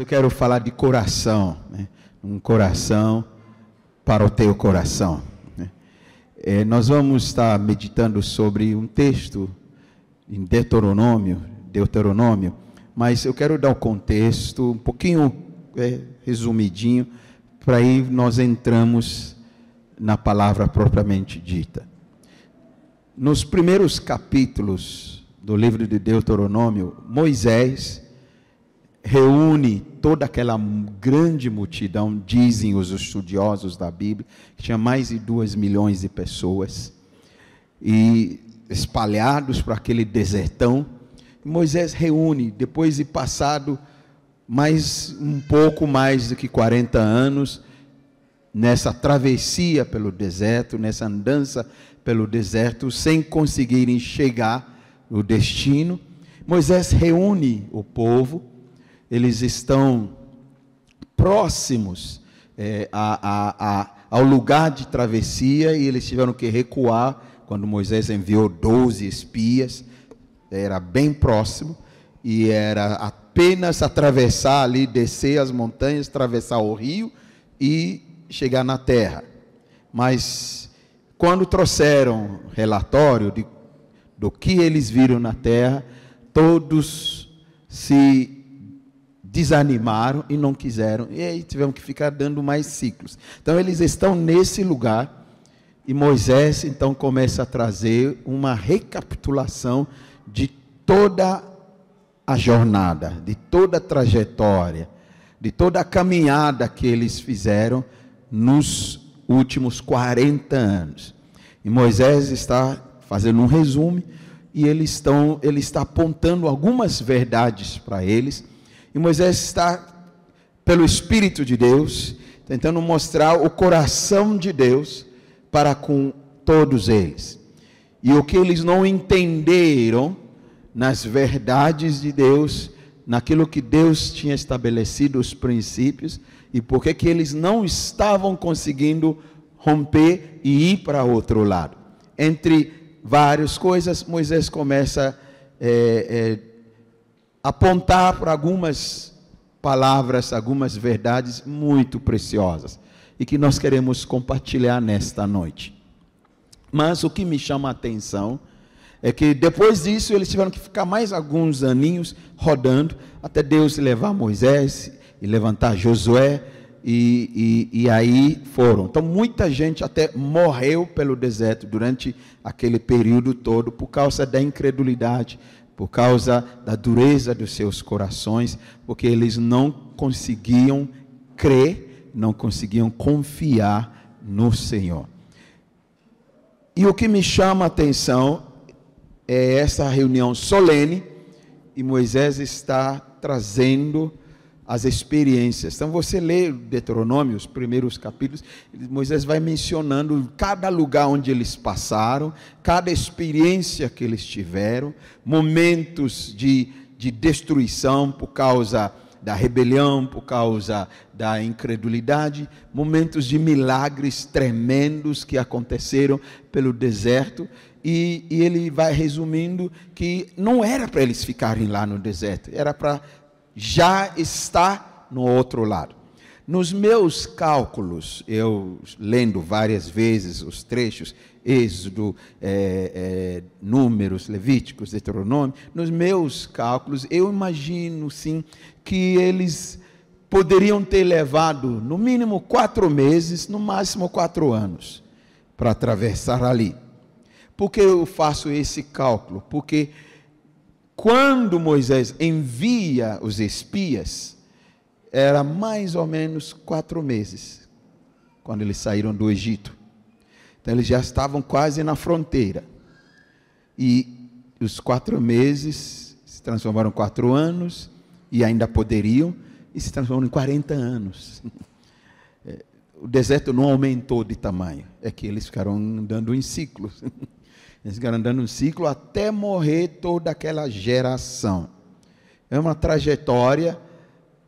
eu quero falar de coração, né? um coração para o teu coração. Né? É, nós vamos estar meditando sobre um texto em Deuteronômio, Deuteronômio, mas eu quero dar o um contexto um pouquinho é, resumidinho, para aí nós entramos na palavra propriamente dita. Nos primeiros capítulos do livro de Deuteronômio, Moisés reúne toda aquela grande multidão, dizem os estudiosos da Bíblia, que tinha mais de duas milhões de pessoas, e espalhados para aquele desertão, Moisés reúne, depois de passado mais um pouco mais do que 40 anos, nessa travessia pelo deserto, nessa andança pelo deserto, sem conseguirem chegar no destino, Moisés reúne o povo, eles estão próximos é, a, a, a, ao lugar de travessia e eles tiveram que recuar quando Moisés enviou 12 espias, era bem próximo, e era apenas atravessar ali, descer as montanhas, atravessar o rio e chegar na terra. Mas quando trouxeram relatório de, do que eles viram na terra, todos se desanimaram e não quiseram. E aí tivemos que ficar dando mais ciclos. Então eles estão nesse lugar e Moisés então começa a trazer uma recapitulação de toda a jornada, de toda a trajetória, de toda a caminhada que eles fizeram nos últimos 40 anos. E Moisés está fazendo um resumo e eles estão, ele está apontando algumas verdades para eles e Moisés está, pelo Espírito de Deus, tentando mostrar o coração de Deus para com todos eles. E o que eles não entenderam nas verdades de Deus, naquilo que Deus tinha estabelecido os princípios, e por que eles não estavam conseguindo romper e ir para outro lado. Entre várias coisas, Moisés começa a é, é, apontar para algumas palavras, algumas verdades muito preciosas e que nós queremos compartilhar nesta noite. Mas o que me chama a atenção é que depois disso eles tiveram que ficar mais alguns aninhos rodando até Deus levar Moisés e levantar Josué e, e, e, aí foram. Então, muita gente até morreu pelo deserto durante aquele período todo por causa da incredulidade, por causa da dureza dos seus corações, porque eles não conseguiam crer, não conseguiam confiar no Senhor. E o que me chama a atenção é essa reunião solene e Moisés está trazendo as experiências. Então você lê Deuteronômio, os primeiros capítulos, Moisés vai mencionando cada lugar onde eles passaram, cada experiência que eles tiveram, momentos de, de destruição por causa da rebelião, por causa da incredulidade, momentos de milagres tremendos que aconteceram pelo deserto. E, e ele vai resumindo que não era para eles ficarem lá no deserto, era para já está no outro lado. Nos meus cálculos, eu lendo várias vezes os trechos, Êxodo, é, é, Números, Levíticos, Deuteronômio, nos meus cálculos, eu imagino sim que eles poderiam ter levado no mínimo quatro meses, no máximo quatro anos, para atravessar ali. Por que eu faço esse cálculo? Porque quando Moisés envia os espias, era mais ou menos quatro meses, quando eles saíram do Egito. Então eles já estavam quase na fronteira. E os quatro meses se transformaram em quatro anos, e ainda poderiam, e se transformaram em 40 anos. É, o deserto não aumentou de tamanho, é que eles ficaram andando em ciclos. Eles ficaram andando ciclo até morrer toda aquela geração. É uma trajetória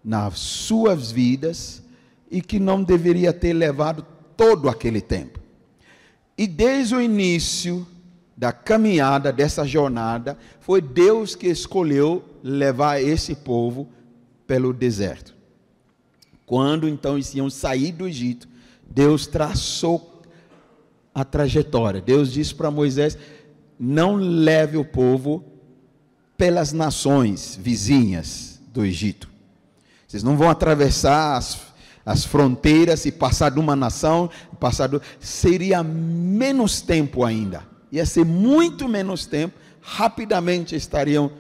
nas suas vidas e que não deveria ter levado todo aquele tempo. E desde o início da caminhada, dessa jornada, foi Deus que escolheu levar esse povo pelo deserto. Quando então eles iam sair do Egito, Deus traçou a trajetória. Deus disse para Moisés: não leve o povo pelas nações vizinhas do Egito. Vocês não vão atravessar as, as fronteiras e passar de uma nação, passar do... seria menos tempo ainda. Ia ser muito menos tempo, rapidamente estariam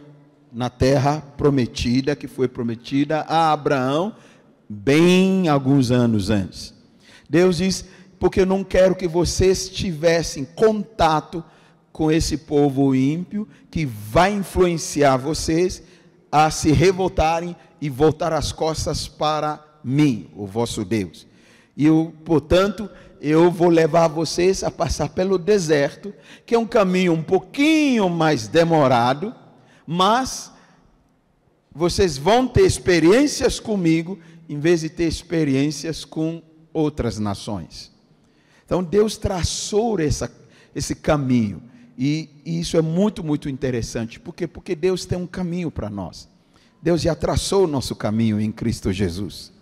na terra prometida, que foi prometida a Abraão bem alguns anos antes. Deus diz: porque eu não quero que vocês tivessem contato com esse povo ímpio que vai influenciar vocês a se revoltarem e voltar as costas para mim, o vosso Deus. E eu, portanto, eu vou levar vocês a passar pelo deserto, que é um caminho um pouquinho mais demorado, mas vocês vão ter experiências comigo em vez de ter experiências com outras nações. Então Deus traçou essa, esse caminho. E, e, isso é muito, muito interessante. Por quê? Porque Deus tem um caminho para nós. Deus já traçou o nosso caminho em Cristo Jesus.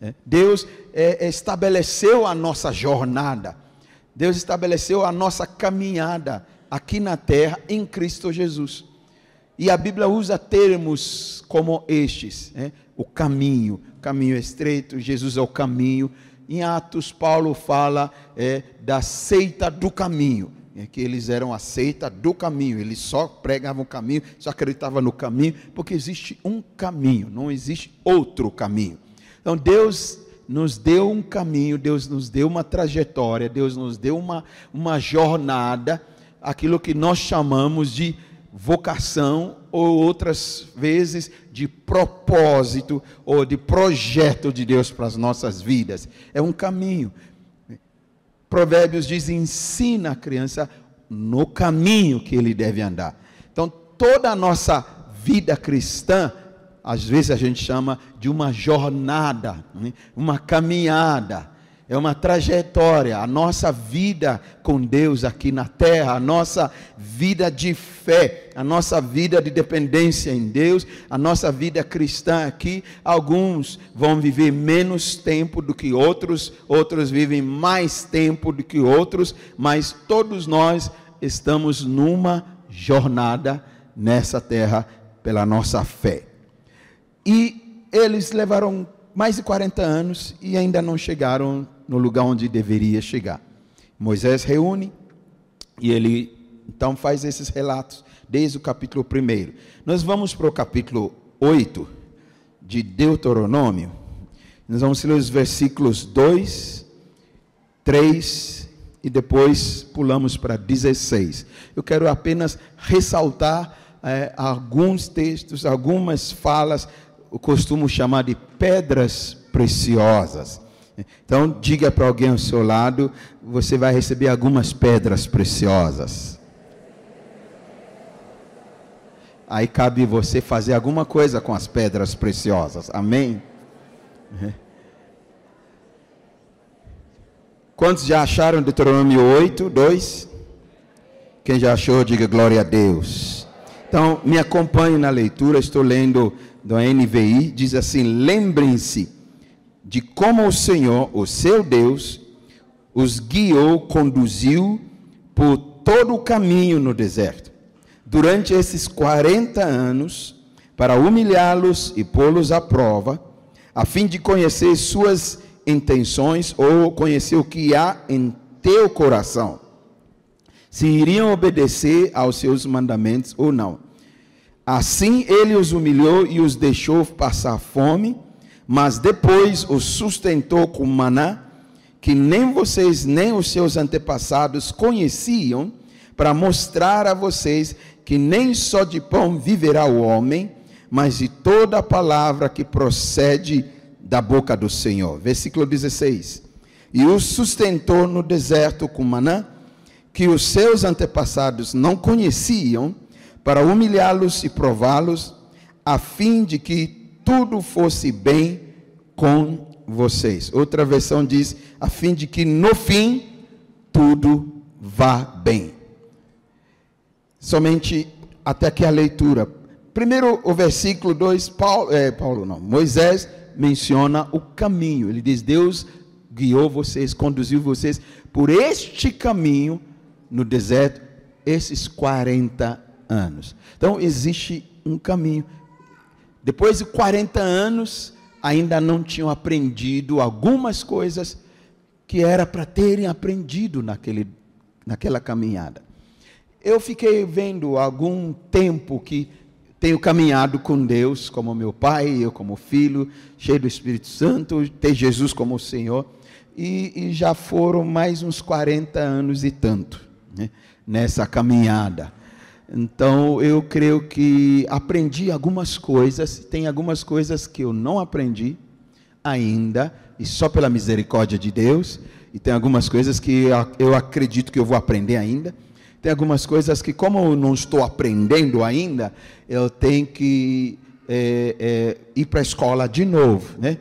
É, Deus é, estabeleceu a nossa jornada. Deus estabeleceu a nossa caminhada aqui na terra em Cristo Jesus. E a Bíblia usa termos como estes: né? o caminho, caminho estreito, Jesus é o caminho, em Atos, Paulo fala é, da seita do caminho. É que eles eram a seita do caminho, eles só pregavam o caminho, só acreditavam no caminho, porque existe um caminho, não existe outro caminho. Então Deus nos deu um caminho, Deus nos deu uma trajetória, Deus nos deu uma, uma jornada, aquilo que nós chamamos de vocação ou outras vezes de propósito ou de projeto de Deus para as nossas vidas. É um caminho. Provérbios diz: ensina a criança no caminho que ele deve andar. Então, toda a nossa vida cristã, às vezes a gente chama de uma jornada, né? uma caminhada é uma trajetória, a nossa vida com Deus aqui na terra, a nossa vida de fé, a nossa vida de dependência em Deus, a nossa vida cristã aqui. Alguns vão viver menos tempo do que outros, outros vivem mais tempo do que outros, mas todos nós estamos numa jornada nessa terra pela nossa fé. E eles levaram mais de 40 anos e ainda não chegaram no lugar onde deveria chegar. Moisés reúne e ele então faz esses relatos desde o capítulo 1. Nós vamos para o capítulo 8 de Deuteronômio. Nós vamos ler os versículos 2, 3 e depois pulamos para 16. Eu quero apenas ressaltar é, alguns textos, algumas falas eu costumo chamar de pedras preciosas. Então, diga para alguém ao seu lado, você vai receber algumas pedras preciosas. Aí cabe você fazer alguma coisa com as pedras preciosas. Amém? Quantos já acharam Deuteronômio 8, 2? Quem já achou, diga glória a Deus. Então, me acompanhe na leitura, estou lendo da NVI, diz assim: lembrem-se de como o Senhor, o seu Deus, os guiou, conduziu por todo o caminho no deserto, durante esses 40 anos, para humilhá-los e pô-los à prova, a fim de conhecer suas intenções ou conhecer o que há em teu coração, se iriam obedecer aos seus mandamentos ou não. Assim ele os humilhou e os deixou passar fome, mas depois os sustentou com maná, que nem vocês nem os seus antepassados conheciam, para mostrar a vocês que nem só de pão viverá o homem, mas de toda a palavra que procede da boca do Senhor. Versículo 16. E os sustentou no deserto com maná, que os seus antepassados não conheciam, para humilhá-los e prová-los, a fim de que tudo fosse bem com vocês. Outra versão diz: a fim de que no fim tudo vá bem. Somente até aqui a leitura. Primeiro, o versículo 2, Paulo, é, Paulo não, Moisés menciona o caminho. Ele diz: Deus guiou vocês, conduziu vocês por este caminho no deserto esses 40 anos. Então existe um caminho. Depois de 40 anos, ainda não tinham aprendido algumas coisas que era para terem aprendido naquele, naquela caminhada. Eu fiquei vendo algum tempo que tenho caminhado com Deus como meu pai, eu como filho, cheio do Espírito Santo, ter Jesus como Senhor, e, e já foram mais uns 40 anos e tanto né, nessa caminhada. Então eu creio que aprendi algumas coisas, tem algumas coisas que eu não aprendi ainda, e só pela misericórdia de Deus, e tem algumas coisas que eu acredito que eu vou aprender ainda. Tem algumas coisas que, como eu não estou aprendendo ainda, eu tenho que é, é, ir para a escola de novo, né?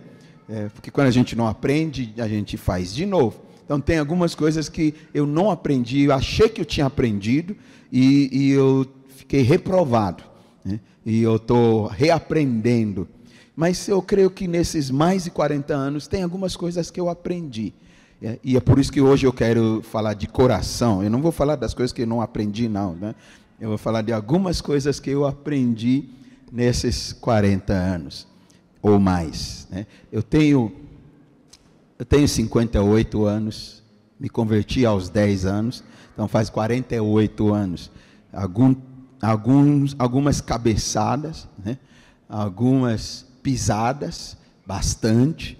É, porque quando a gente não aprende, a gente faz de novo. Então, tem algumas coisas que eu não aprendi, eu achei que eu tinha aprendido, e, e eu fiquei reprovado. Né? E eu estou reaprendendo. Mas eu creio que nesses mais de 40 anos tem algumas coisas que eu aprendi. É, e é por isso que hoje eu quero falar de coração. Eu não vou falar das coisas que eu não aprendi, não. Né? Eu vou falar de algumas coisas que eu aprendi nesses 40 anos ou mais. Né? Eu, tenho, eu tenho 58 anos, me converti aos 10 anos. Então faz 48 anos. Algum, alguns, algumas cabeçadas, né? algumas pisadas, bastante,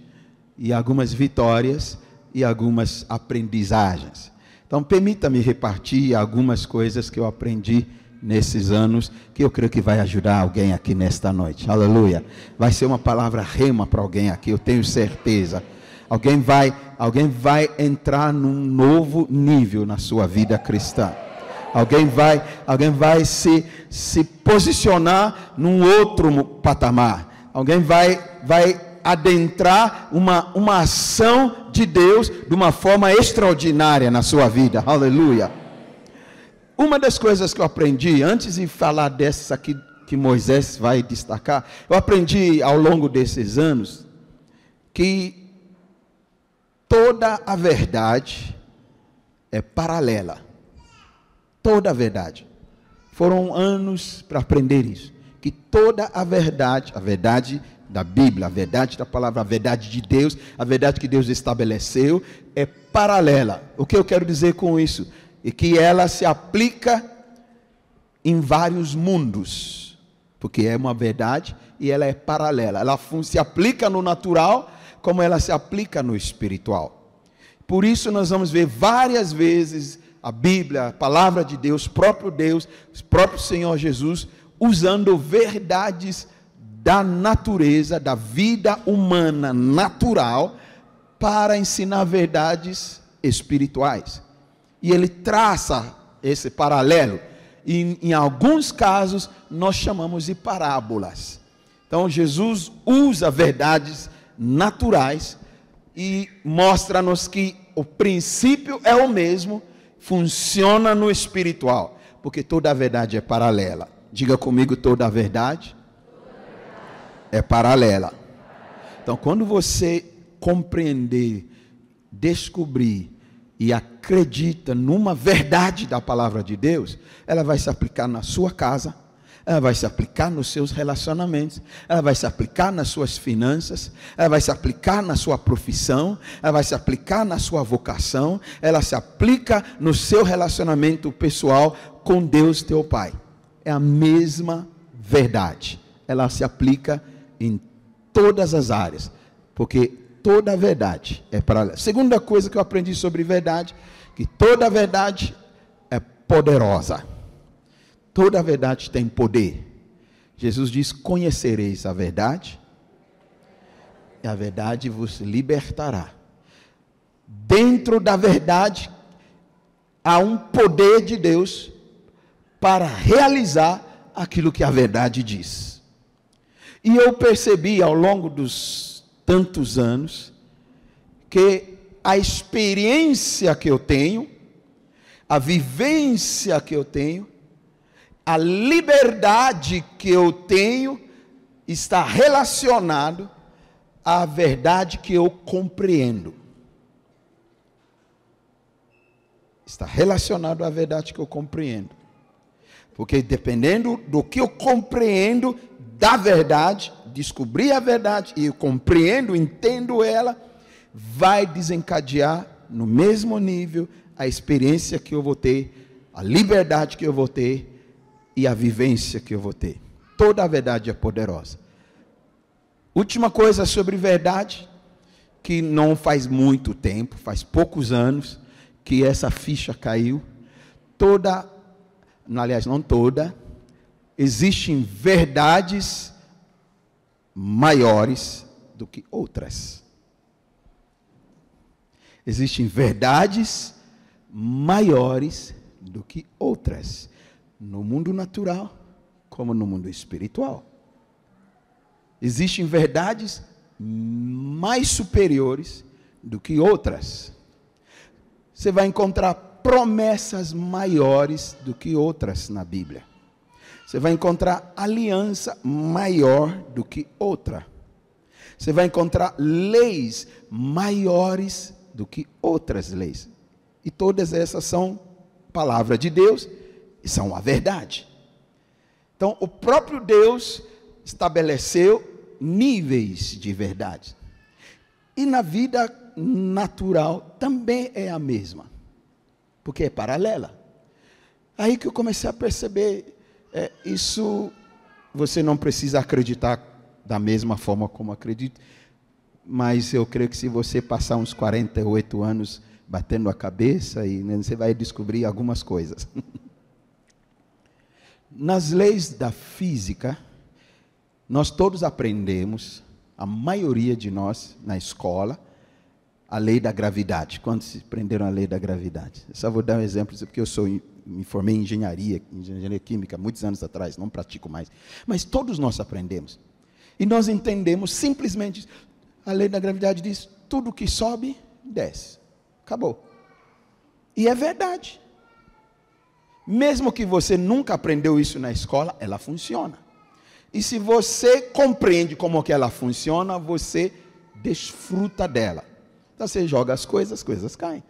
e algumas vitórias e algumas aprendizagens. Então permita-me repartir algumas coisas que eu aprendi nesses anos, que eu creio que vai ajudar alguém aqui nesta noite. Aleluia. Vai ser uma palavra rema para alguém aqui, eu tenho certeza. Alguém vai, alguém vai entrar num novo nível na sua vida cristã. Alguém vai, alguém vai se, se posicionar num outro patamar. Alguém vai, vai adentrar uma, uma ação de Deus de uma forma extraordinária na sua vida. Aleluia. Uma das coisas que eu aprendi, antes de falar dessa que, que Moisés vai destacar, eu aprendi ao longo desses anos que toda a verdade é paralela. Toda a verdade. Foram anos para aprender isso. Que toda a verdade, a verdade da Bíblia, a verdade da palavra, a verdade de Deus, a verdade que Deus estabeleceu, é paralela. O que eu quero dizer com isso? É que ela se aplica em vários mundos, porque é uma verdade e ela é paralela. Ela se aplica no natural como ela se aplica no espiritual. Por isso nós vamos ver várias vezes a Bíblia, a palavra de Deus, próprio Deus, próprio Senhor Jesus, usando verdades da natureza, da vida humana natural, para ensinar verdades espirituais. E ele traça esse paralelo. E em alguns casos nós chamamos de parábolas. Então Jesus usa verdades naturais e mostra-nos que o princípio é o mesmo, funciona no espiritual, porque toda a verdade é paralela. Diga comigo, toda a verdade é paralela. Então, quando você compreender, descobrir e acredita numa verdade da palavra de Deus, ela vai se aplicar na sua casa, ela vai se aplicar nos seus relacionamentos, ela vai se aplicar nas suas finanças, ela vai se aplicar na sua profissão, ela vai se aplicar na sua vocação, ela se aplica no seu relacionamento pessoal com Deus teu Pai. É a mesma verdade. Ela se aplica em todas as áreas, porque toda a verdade é paralela. Segunda coisa que eu aprendi sobre verdade, que toda a verdade é poderosa. Toda a verdade tem poder. Jesus diz: Conhecereis a verdade, e a verdade vos libertará. Dentro da verdade, há um poder de Deus para realizar aquilo que a verdade diz. E eu percebi ao longo dos tantos anos que a experiência que eu tenho, a vivência que eu tenho, a liberdade que eu tenho está relacionado à verdade que eu compreendo. Está relacionado à verdade que eu compreendo. Porque dependendo do que eu compreendo da verdade, descobrir a verdade e eu compreendo, entendo ela, vai desencadear no mesmo nível a experiência que eu vou ter, a liberdade que eu vou ter e a vivência que eu vou ter. Toda a verdade é poderosa. Última coisa sobre verdade, que não faz muito tempo, faz poucos anos, que essa ficha caiu. Toda, aliás, não toda, existem verdades maiores do que outras. Existem verdades maiores do que outras no mundo natural como no mundo espiritual. Existem verdades mais superiores do que outras. Você vai encontrar promessas maiores do que outras na Bíblia. Você vai encontrar aliança maior do que outra. Você vai encontrar leis maiores do que outras leis. E todas essas são palavra de Deus e são a verdade. Então, o próprio Deus estabeleceu níveis de verdade. E na vida natural também é a mesma, porque é paralela. Aí que eu comecei a perceber é, isso. Você não precisa acreditar da mesma forma como acredito, mas eu creio que se você passar uns 48 anos batendo a cabeça, e né, você vai descobrir algumas coisas. Nas leis da física, nós todos aprendemos, a maioria de nós na escola, a lei da gravidade. Quando se aprenderam a lei da gravidade? Eu só vou dar um exemplo, porque eu sou me formei em engenharia, engenharia química, muitos anos atrás, não pratico mais. Mas todos nós aprendemos. E nós entendemos simplesmente, a lei da gravidade diz: tudo que sobe, desce. Acabou. E é verdade. Mesmo que você nunca aprendeu isso na escola, ela funciona. E se você compreende como que ela funciona, você desfruta dela. Então você joga as coisas, as coisas caem.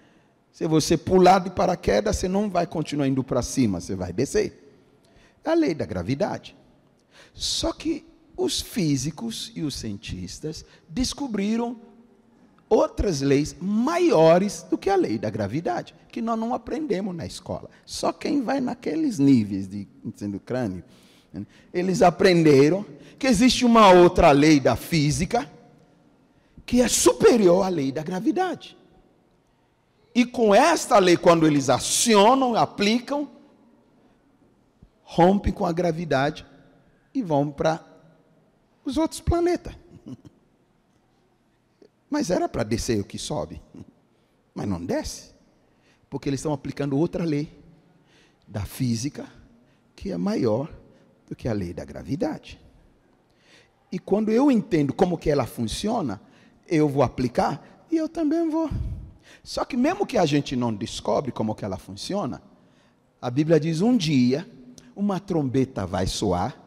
Se você pular de paraquedas, você não vai continuar indo para cima, você vai descer. É a lei da gravidade. Só que os físicos e os cientistas descobriram outras leis maiores do que a lei da gravidade, que nós não aprendemos na escola. Só quem vai naqueles níveis de do crânio, né? eles aprenderam que existe uma outra lei da física que é superior à lei da gravidade. E com esta lei, quando eles acionam, aplicam, rompe com a gravidade e vão para os outros planetas. Mas era para descer o que sobe. Mas não desce. Porque eles estão aplicando outra lei da física que é maior do que a lei da gravidade. E quando eu entendo como que ela funciona, eu vou aplicar e eu também vou. Só que mesmo que a gente não descobre como que ela funciona, a Bíblia diz um dia uma trombeta vai soar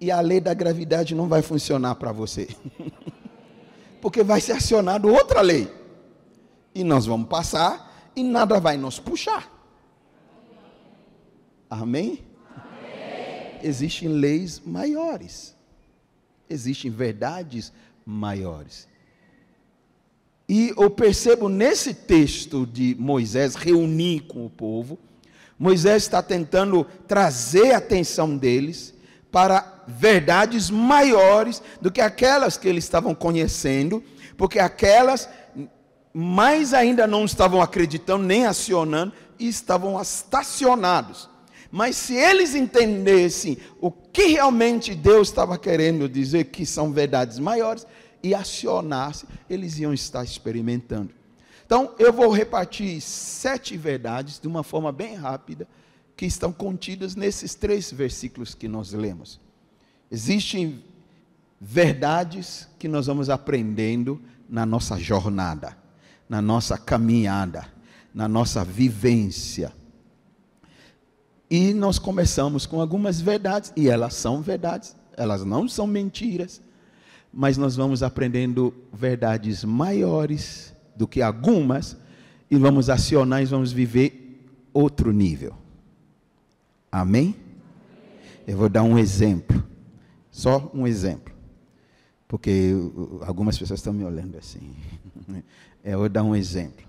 e a lei da gravidade não vai funcionar para você. porque vai ser acionado outra lei. E nós vamos passar e nada vai nos puxar. Amém? Amém? Existem leis maiores. Existem verdades maiores. E eu percebo nesse texto de Moisés reunir com o povo, Moisés está tentando trazer a atenção deles para verdades maiores do que aquelas que eles estavam conhecendo, porque aquelas mais ainda não estavam acreditando nem acionando e estavam estacionados. Mas se eles entendessem o que realmente Deus estava querendo dizer, que são verdades maiores, e acionassem, eles iam estar experimentando. Então, eu vou repartir sete verdades de uma forma bem rápida que estão contidas nesses três versículos que nós lemos. Existem verdades que nós vamos aprendendo na nossa jornada, na nossa caminhada, na nossa vivência. E nós começamos com algumas verdades, e elas são verdades, elas não são mentiras, mas nós vamos aprendendo verdades maiores do que algumas, e vamos acionar e vamos viver outro nível. Amém? Eu vou dar um exemplo. Só um exemplo. Porque algumas pessoas estão me olhando assim. Eu vou dar um exemplo.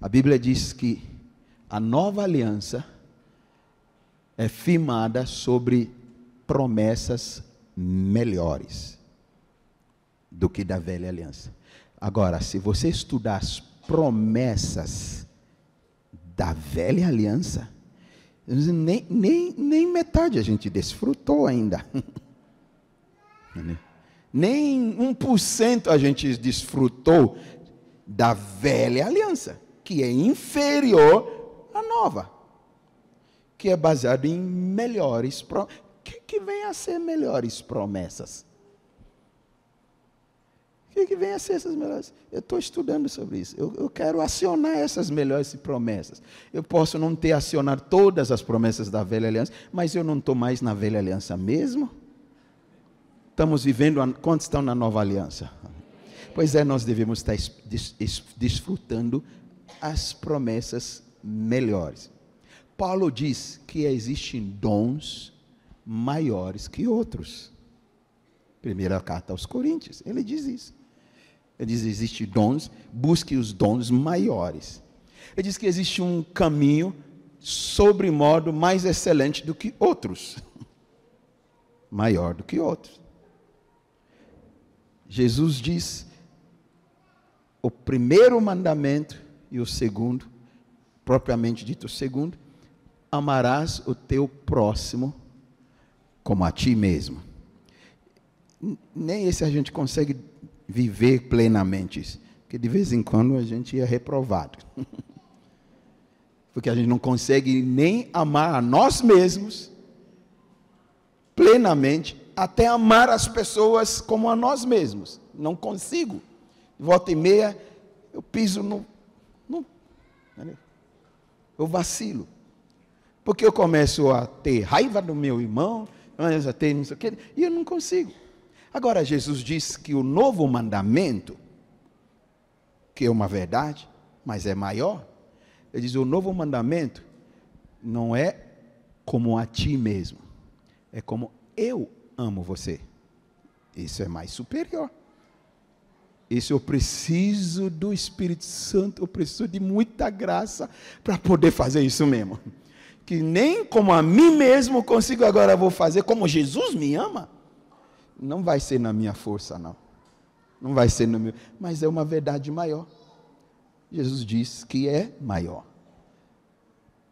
A Bíblia diz que a nova aliança é firmada sobre promessas melhores do que da velha aliança. Agora, se você estudar as promessas da velha aliança, nem, nem, nem metade a gente desfrutou ainda. nem 1% a gente desfrutou da velha aliança, que é inferior à nova, que é baseada em melhores promessas. Que, que vem a ser melhores promessas? queria que venha ser essas melhores. Eu estou estudando sobre isso. Eu, eu, quero acionar essas melhores promessas. Eu posso não ter acionado todas as promessas da velha aliança, mas eu não estou mais na velha aliança mesmo. Estamos vivendo, a, quantos estão na nova aliança? Pois é, nós devemos estar es, des, es, desfrutando as promessas melhores. Paulo diz que existem dons maiores que outros. Primeira carta aos Coríntios, ele diz isso. Ele diz: existe dons, busque os dons maiores. Ele diz que existe um caminho sobre modo mais excelente do que outros. Maior do que outros. Jesus diz o primeiro mandamento e o segundo, propriamente dito o segundo, amarás o teu próximo como a ti mesmo. Nem esse a gente consegue viver plenamente. Porque de vez em quando a gente é reprovado. Porque a gente não consegue nem amar a nós mesmos plenamente, até amar as pessoas como a nós mesmos. Não consigo. Volta e meia, eu piso no. no eu vacilo. Porque eu começo a ter raiva do meu irmão, a ter não sei o quê, e eu não consigo. Agora, Jesus diz que o novo mandamento, que é uma verdade, mas é maior, ele diz: o novo mandamento não é como a ti mesmo, é como eu amo você. Isso é mais superior. Isso eu preciso do Espírito Santo, eu preciso de muita graça para poder fazer isso mesmo. Que nem como a mim mesmo consigo agora vou fazer, como Jesus me ama não vai ser na minha força, não. Não vai ser no meu. Mas é uma verdade maior. Jesus diz que é maior.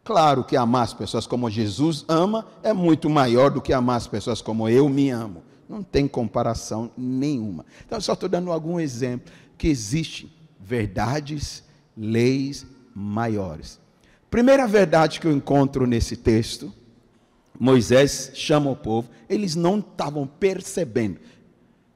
Claro que amar as pessoas como Jesus ama é muito maior do que amar as pessoas como eu me amo. Não tem comparação nenhuma. Então, eu só estou dando algum exemplo que existe verdades, leis maiores. Primeira verdade que eu encontro nesse texto Moisés chama o povo, eles não estavam percebendo,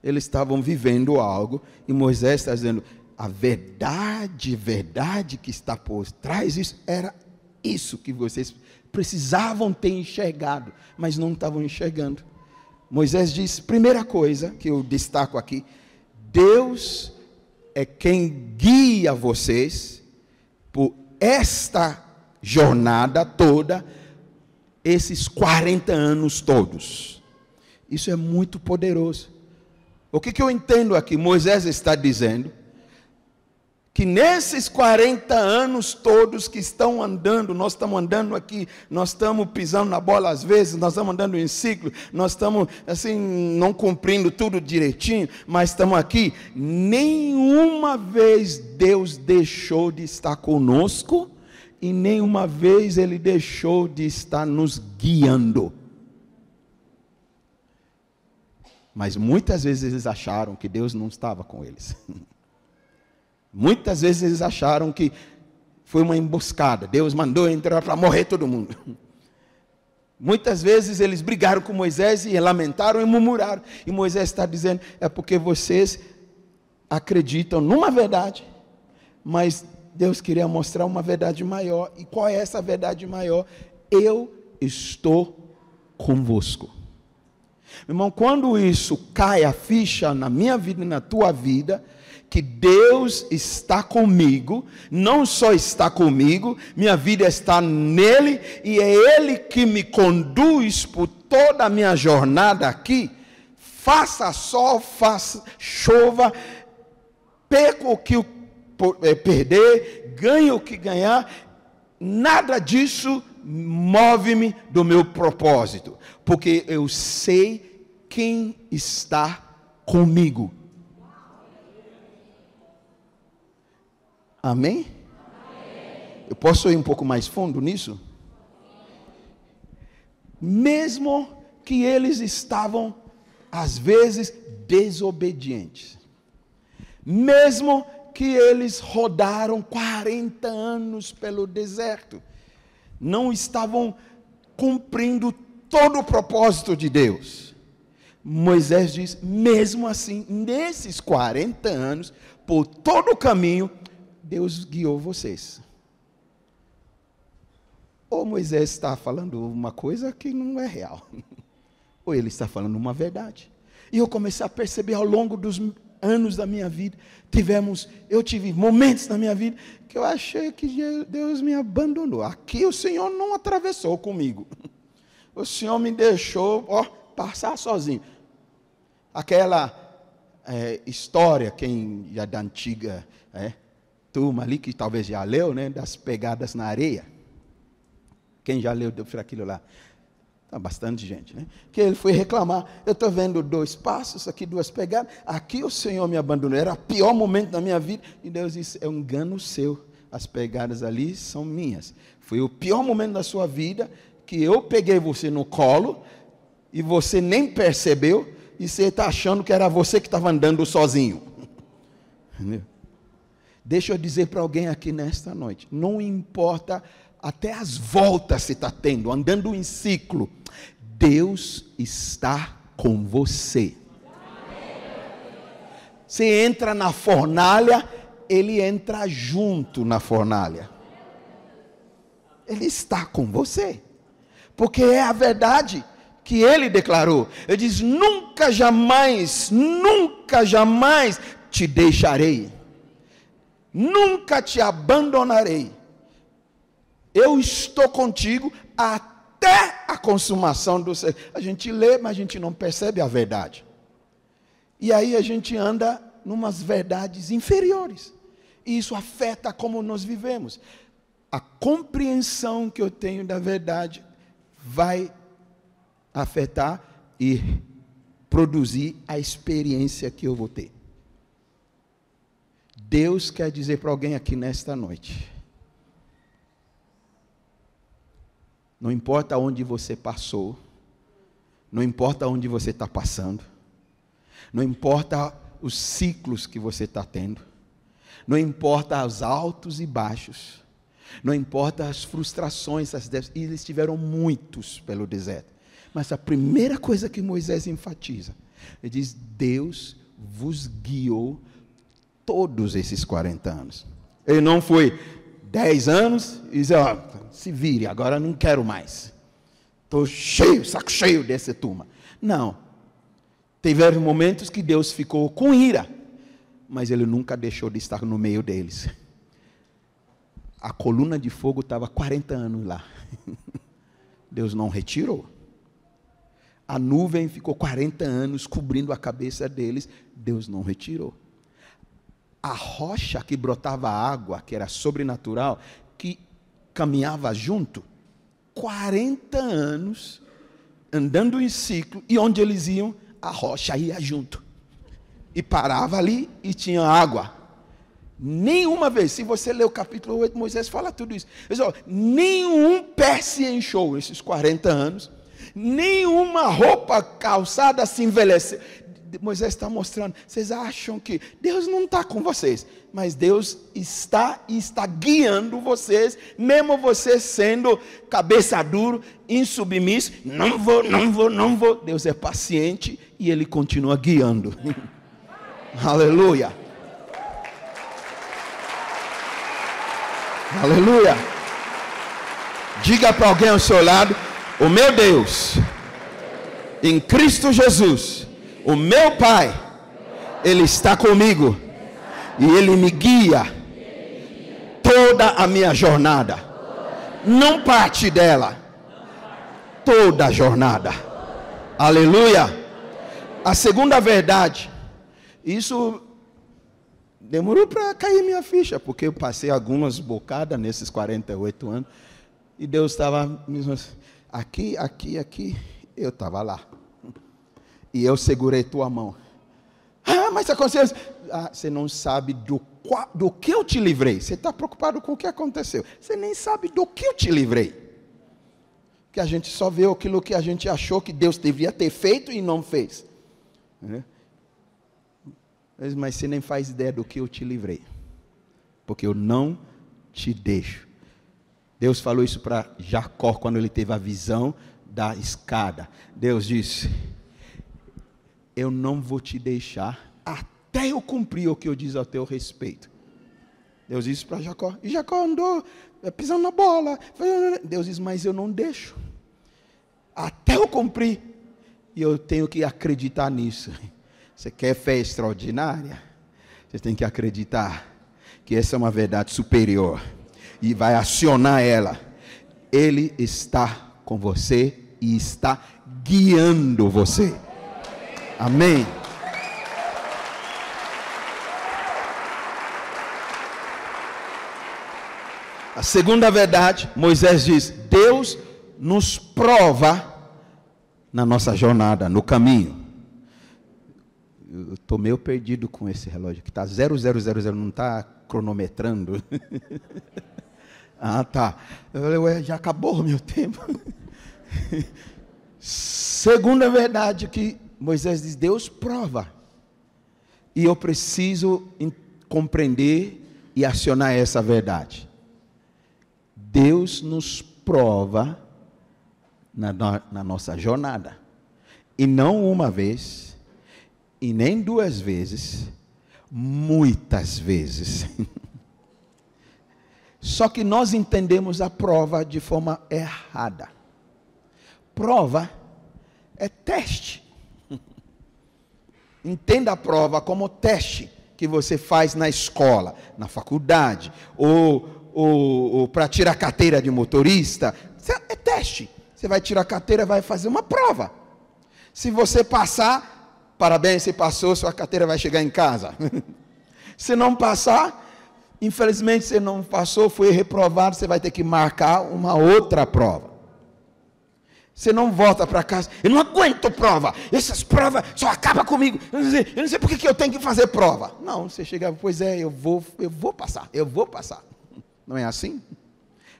eles estavam vivendo algo, e Moisés está dizendo: a verdade, verdade que está por trás disso, era isso que vocês precisavam ter enxergado, mas não estavam enxergando. Moisés diz: primeira coisa que eu destaco aqui, Deus é quem guia vocês por esta jornada toda esses 40 anos todos. Isso é muito poderoso. O que, que eu entendo aqui? Moisés está dizendo que nesses 40 anos todos que estão andando, nós estamos andando aqui, nós estamos pisando na bola às vezes, nós estamos andando em ciclo, nós estamos assim, não cumprindo tudo direitinho, mas estamos aqui. Nenhuma vez Deus deixou de estar conosco e nenhuma vez ele deixou de estar nos guiando. Mas muitas vezes eles acharam que Deus não estava com eles. Muitas vezes eles acharam que foi uma emboscada, Deus mandou entrar para morrer todo mundo. Muitas vezes eles brigaram com Moisés e lamentaram e murmuraram. E Moisés está dizendo: é porque vocês acreditam numa verdade, mas Deus queria mostrar uma verdade maior. E qual é essa verdade maior? Eu estou convosco. Meu irmão, quando isso cai a ficha na minha vida e na tua vida, que Deus está comigo, não só está comigo, minha vida está nele e é ele que me conduz por toda a minha jornada aqui. Faça sol, faça chova, perco o que o é, perder, ganho o que ganhar, nada disso move-me do meu propósito, porque eu sei quem está comigo. Amém? Amém? Eu posso ir um pouco mais fundo nisso? Mesmo que eles estavam, às vezes, desobedientes, mesmo que eles rodaram 40 anos pelo deserto. Não estavam cumprindo todo o propósito de Deus. Moisés diz: mesmo assim, nesses 40 anos, por todo o caminho, Deus guiou vocês. Ou Moisés está falando uma coisa que não é real, ou ele está falando uma verdade. E eu comecei a perceber ao longo dos anos da minha vida, tivemos, eu tive momentos na minha vida que eu achei que Deus me abandonou. Aqui o Senhor não atravessou comigo. O Senhor me deixou ó, passar sozinho. Aquela é, história, quem já é da antiga é, turma ali, que talvez já leu, né, das pegadas na areia. Quem já leu foi aquilo lá? Tá, bastante gente, né? Que ele foi reclamar. Eu estou vendo dois passos, aqui duas pegadas, aqui o Senhor me abandonou. Era o pior momento da minha vida. E Deus disse: É um engano seu. As pegadas ali são minhas. Foi o pior momento da sua vida que eu peguei você no colo e você nem percebeu e você está achando que era você que estava andando sozinho. Entendeu? Deixa eu dizer para alguém aqui nesta noite: não importa até as voltas se está tendo, andando em ciclo. Deus está com você. Você entra na fornalha, ele entra junto na fornalha. Ele está com você. Porque é a verdade que ele declarou. Ele diz: Nunca jamais, nunca jamais te deixarei. Nunca te abandonarei eu estou contigo até a consumação do século. A gente lê, mas a gente não percebe a verdade. E aí a gente anda numas verdades inferiores. E isso afeta como nós vivemos. A compreensão que eu tenho da verdade vai afetar e produzir a experiência que eu vou ter. Deus quer dizer para alguém aqui nesta noite Não importa onde você passou, não importa onde você está passando, não importa os ciclos que você está tendo, não importa os altos e baixos, não importa as frustrações, as e eles tiveram muitos pelo deserto. Mas a primeira coisa que Moisés enfatiza, ele diz: Deus vos guiou todos esses 40 anos. Ele não foi, 10 anos e dizer, ó, se vire, agora não quero mais. Estou cheio, saco cheio dessa turma. Não. Tiveram momentos que Deus ficou com ira, mas ele nunca deixou de estar no meio deles. A coluna de fogo estava 40 anos lá. Deus não retirou. A nuvem ficou 40 anos cobrindo a cabeça deles. Deus não retirou a rocha que brotava água, que era sobrenatural, que caminhava junto, 40 anos andando em ciclo, e onde eles iam, a rocha ia junto. E parava ali e tinha água. Nenhuma vez, se você ler o capítulo 8, Moisés fala tudo isso. Pessoal, nenhum pé se encheu nesses 40 anos, nenhuma roupa calçada se envelheceu, Moisés está mostrando. Vocês acham que Deus não está com vocês, mas Deus está e está guiando vocês, mesmo vocês sendo cabeça duro, insubmisso. Não vou, não vou, não vou. Deus é paciente e Ele continua guiando. Aleluia. Aleluia. Diga para alguém ao seu lado: O meu Deus, em Cristo Jesus o meu Pai, Ele está comigo e Ele me guia toda a minha jornada, não parte dela, toda a jornada. Aleluia. A segunda verdade, isso demorou para cair minha ficha, porque eu passei algumas bocadas nesses 48 anos e Deus estava assim, aqui, aqui, aqui, eu estava lá. E eu segurei tua mão. Ah, mas aconteceu. Ah, você não sabe do, do que eu te livrei. Você está preocupado com o que aconteceu. Você nem sabe do que eu te livrei. Que a gente só vê aquilo que a gente achou que Deus devia ter feito e não fez. Né? Mas você nem faz ideia do que eu te livrei. Porque eu não te deixo. Deus falou isso para Jacó quando ele teve a visão da escada. Deus disse eu não vou te deixar até eu cumprir o que eu diz a teu respeito. Deus disse para Jacó, e Jacó andou eh, pisando na bola. Deus diz, mas eu não deixo. Até eu cumprir. E eu tenho que acreditar nisso. Você quer fé extraordinária? Você tem que acreditar que essa é uma verdade superior. E vai acionar ela. Ele está com você e está guiando você. Amém. A segunda verdade, Moisés diz: Deus nos prova na nossa jornada, no caminho. Eu estou meio perdido com esse relógio que está 0000, não está cronometrando. ah, tá. Eu falei, ué, já acabou o meu tempo. Segunda verdade que Moisés diz: Deus prova. E eu preciso compreender e acionar essa verdade. Deus nos prova na, na nossa jornada. E não uma vez, e nem duas vezes, muitas vezes. Só que nós entendemos a prova de forma errada. Prova é teste. Entenda a prova como teste que você faz na escola, na faculdade, ou, ou, ou para tirar carteira de motorista. É teste. Você vai tirar carteira, vai fazer uma prova. Se você passar, parabéns, você passou, sua carteira vai chegar em casa. Se não passar, infelizmente você não passou, foi reprovado, você vai ter que marcar uma outra prova. Você não volta para casa. Eu não aguento prova. Essas provas só acabam comigo. Eu não sei, eu não sei por que eu tenho que fazer prova. Não, você chegava, pois é, eu vou, eu vou passar, eu vou passar. Não é assim?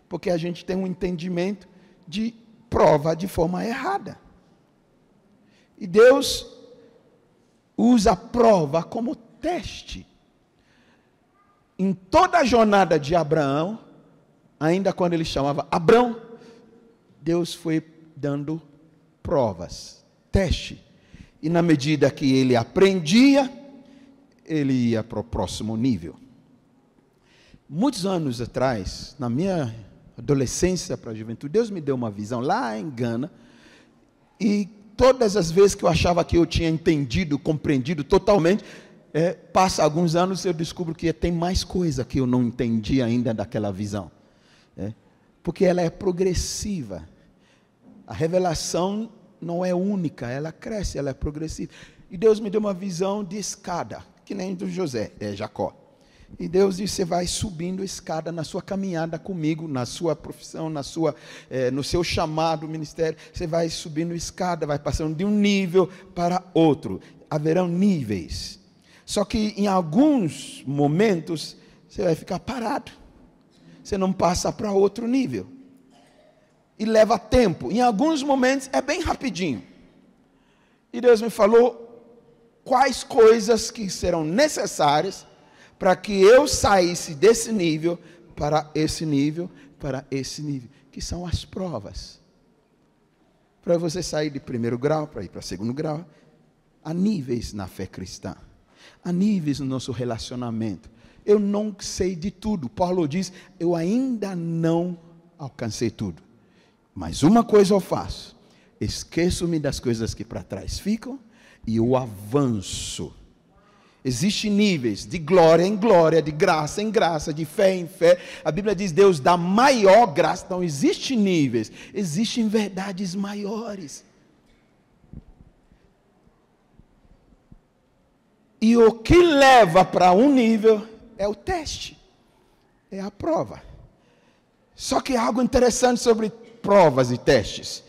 Porque a gente tem um entendimento de prova de forma errada. E Deus usa a prova como teste. Em toda a jornada de Abraão, ainda quando ele chamava Abraão, Deus foi dando provas, teste. E na medida que ele aprendia, ele ia para o próximo nível. Muitos anos atrás, na minha adolescência para a juventude, Deus me deu uma visão lá em Gana, e todas as vezes que eu achava que eu tinha entendido, compreendido totalmente, é, passa alguns anos e eu descubro que tem mais coisa que eu não entendi ainda daquela visão, é, porque ela é progressiva. A revelação não é única, ela cresce, ela é progressiva. E Deus me deu uma visão de escada, que nem do José, é Jacó. E Deus disse: você vai subindo escada na sua caminhada comigo, na sua profissão, na sua, é, no seu chamado ministério. Você vai subindo escada, vai passando de um nível para outro. Haverão níveis. Só que em alguns momentos você vai ficar parado. Você não passa para outro nível e leva tempo. Em alguns momentos é bem rapidinho. E Deus me falou quais coisas que serão necessárias para que eu saísse desse nível para esse nível, para esse nível, que são as provas. Para você sair de primeiro grau para ir para segundo grau, há níveis na fé cristã, há níveis no nosso relacionamento. Eu não sei de tudo. Paulo diz: eu ainda não alcancei tudo. Mas uma coisa eu faço: esqueço-me das coisas que para trás ficam e eu avanço. Existem níveis de glória em glória, de graça em graça, de fé em fé. A Bíblia diz: Deus dá maior graça. Então, existem níveis, existem verdades maiores. E o que leva para um nível é o teste, é a prova. Só que algo interessante sobre provas e testes.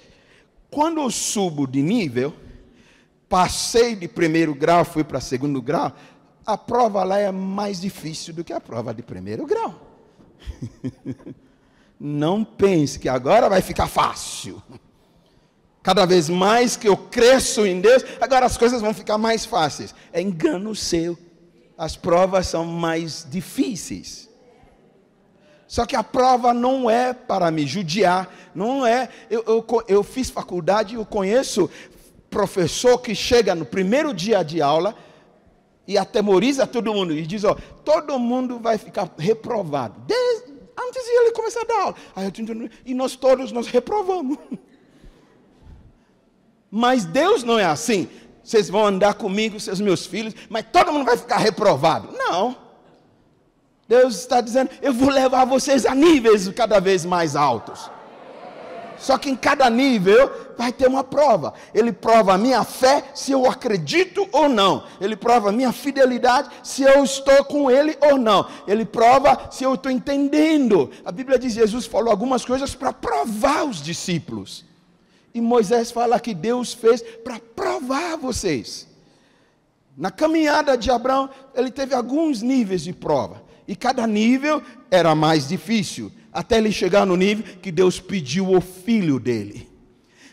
Quando eu subo de nível, passei de primeiro grau, fui para segundo grau, a prova lá é mais difícil do que a prova de primeiro grau. Não pense que agora vai ficar fácil. Cada vez mais que eu cresço em Deus, agora as coisas vão ficar mais fáceis. É engano seu. As provas são mais difíceis. Só que a prova não é para me judiar, não é. Eu, eu, eu fiz faculdade, eu conheço professor que chega no primeiro dia de aula e atemoriza todo mundo e diz: ó, todo mundo vai ficar reprovado. Desde, antes de ele começar a dar aula. E nós todos nos reprovamos. Mas Deus não é assim. Vocês vão andar comigo, seus meus filhos, mas todo mundo vai ficar reprovado. Não. Deus está dizendo: eu vou levar vocês a níveis cada vez mais altos. Só que em cada nível vai ter uma prova. Ele prova a minha fé, se eu acredito ou não. Ele prova a minha fidelidade, se eu estou com ele ou não. Ele prova se eu estou entendendo. A Bíblia diz: Jesus falou algumas coisas para provar os discípulos. E Moisés fala que Deus fez para provar vocês. Na caminhada de Abraão, ele teve alguns níveis de prova. E cada nível era mais difícil, até ele chegar no nível que Deus pediu o filho dele.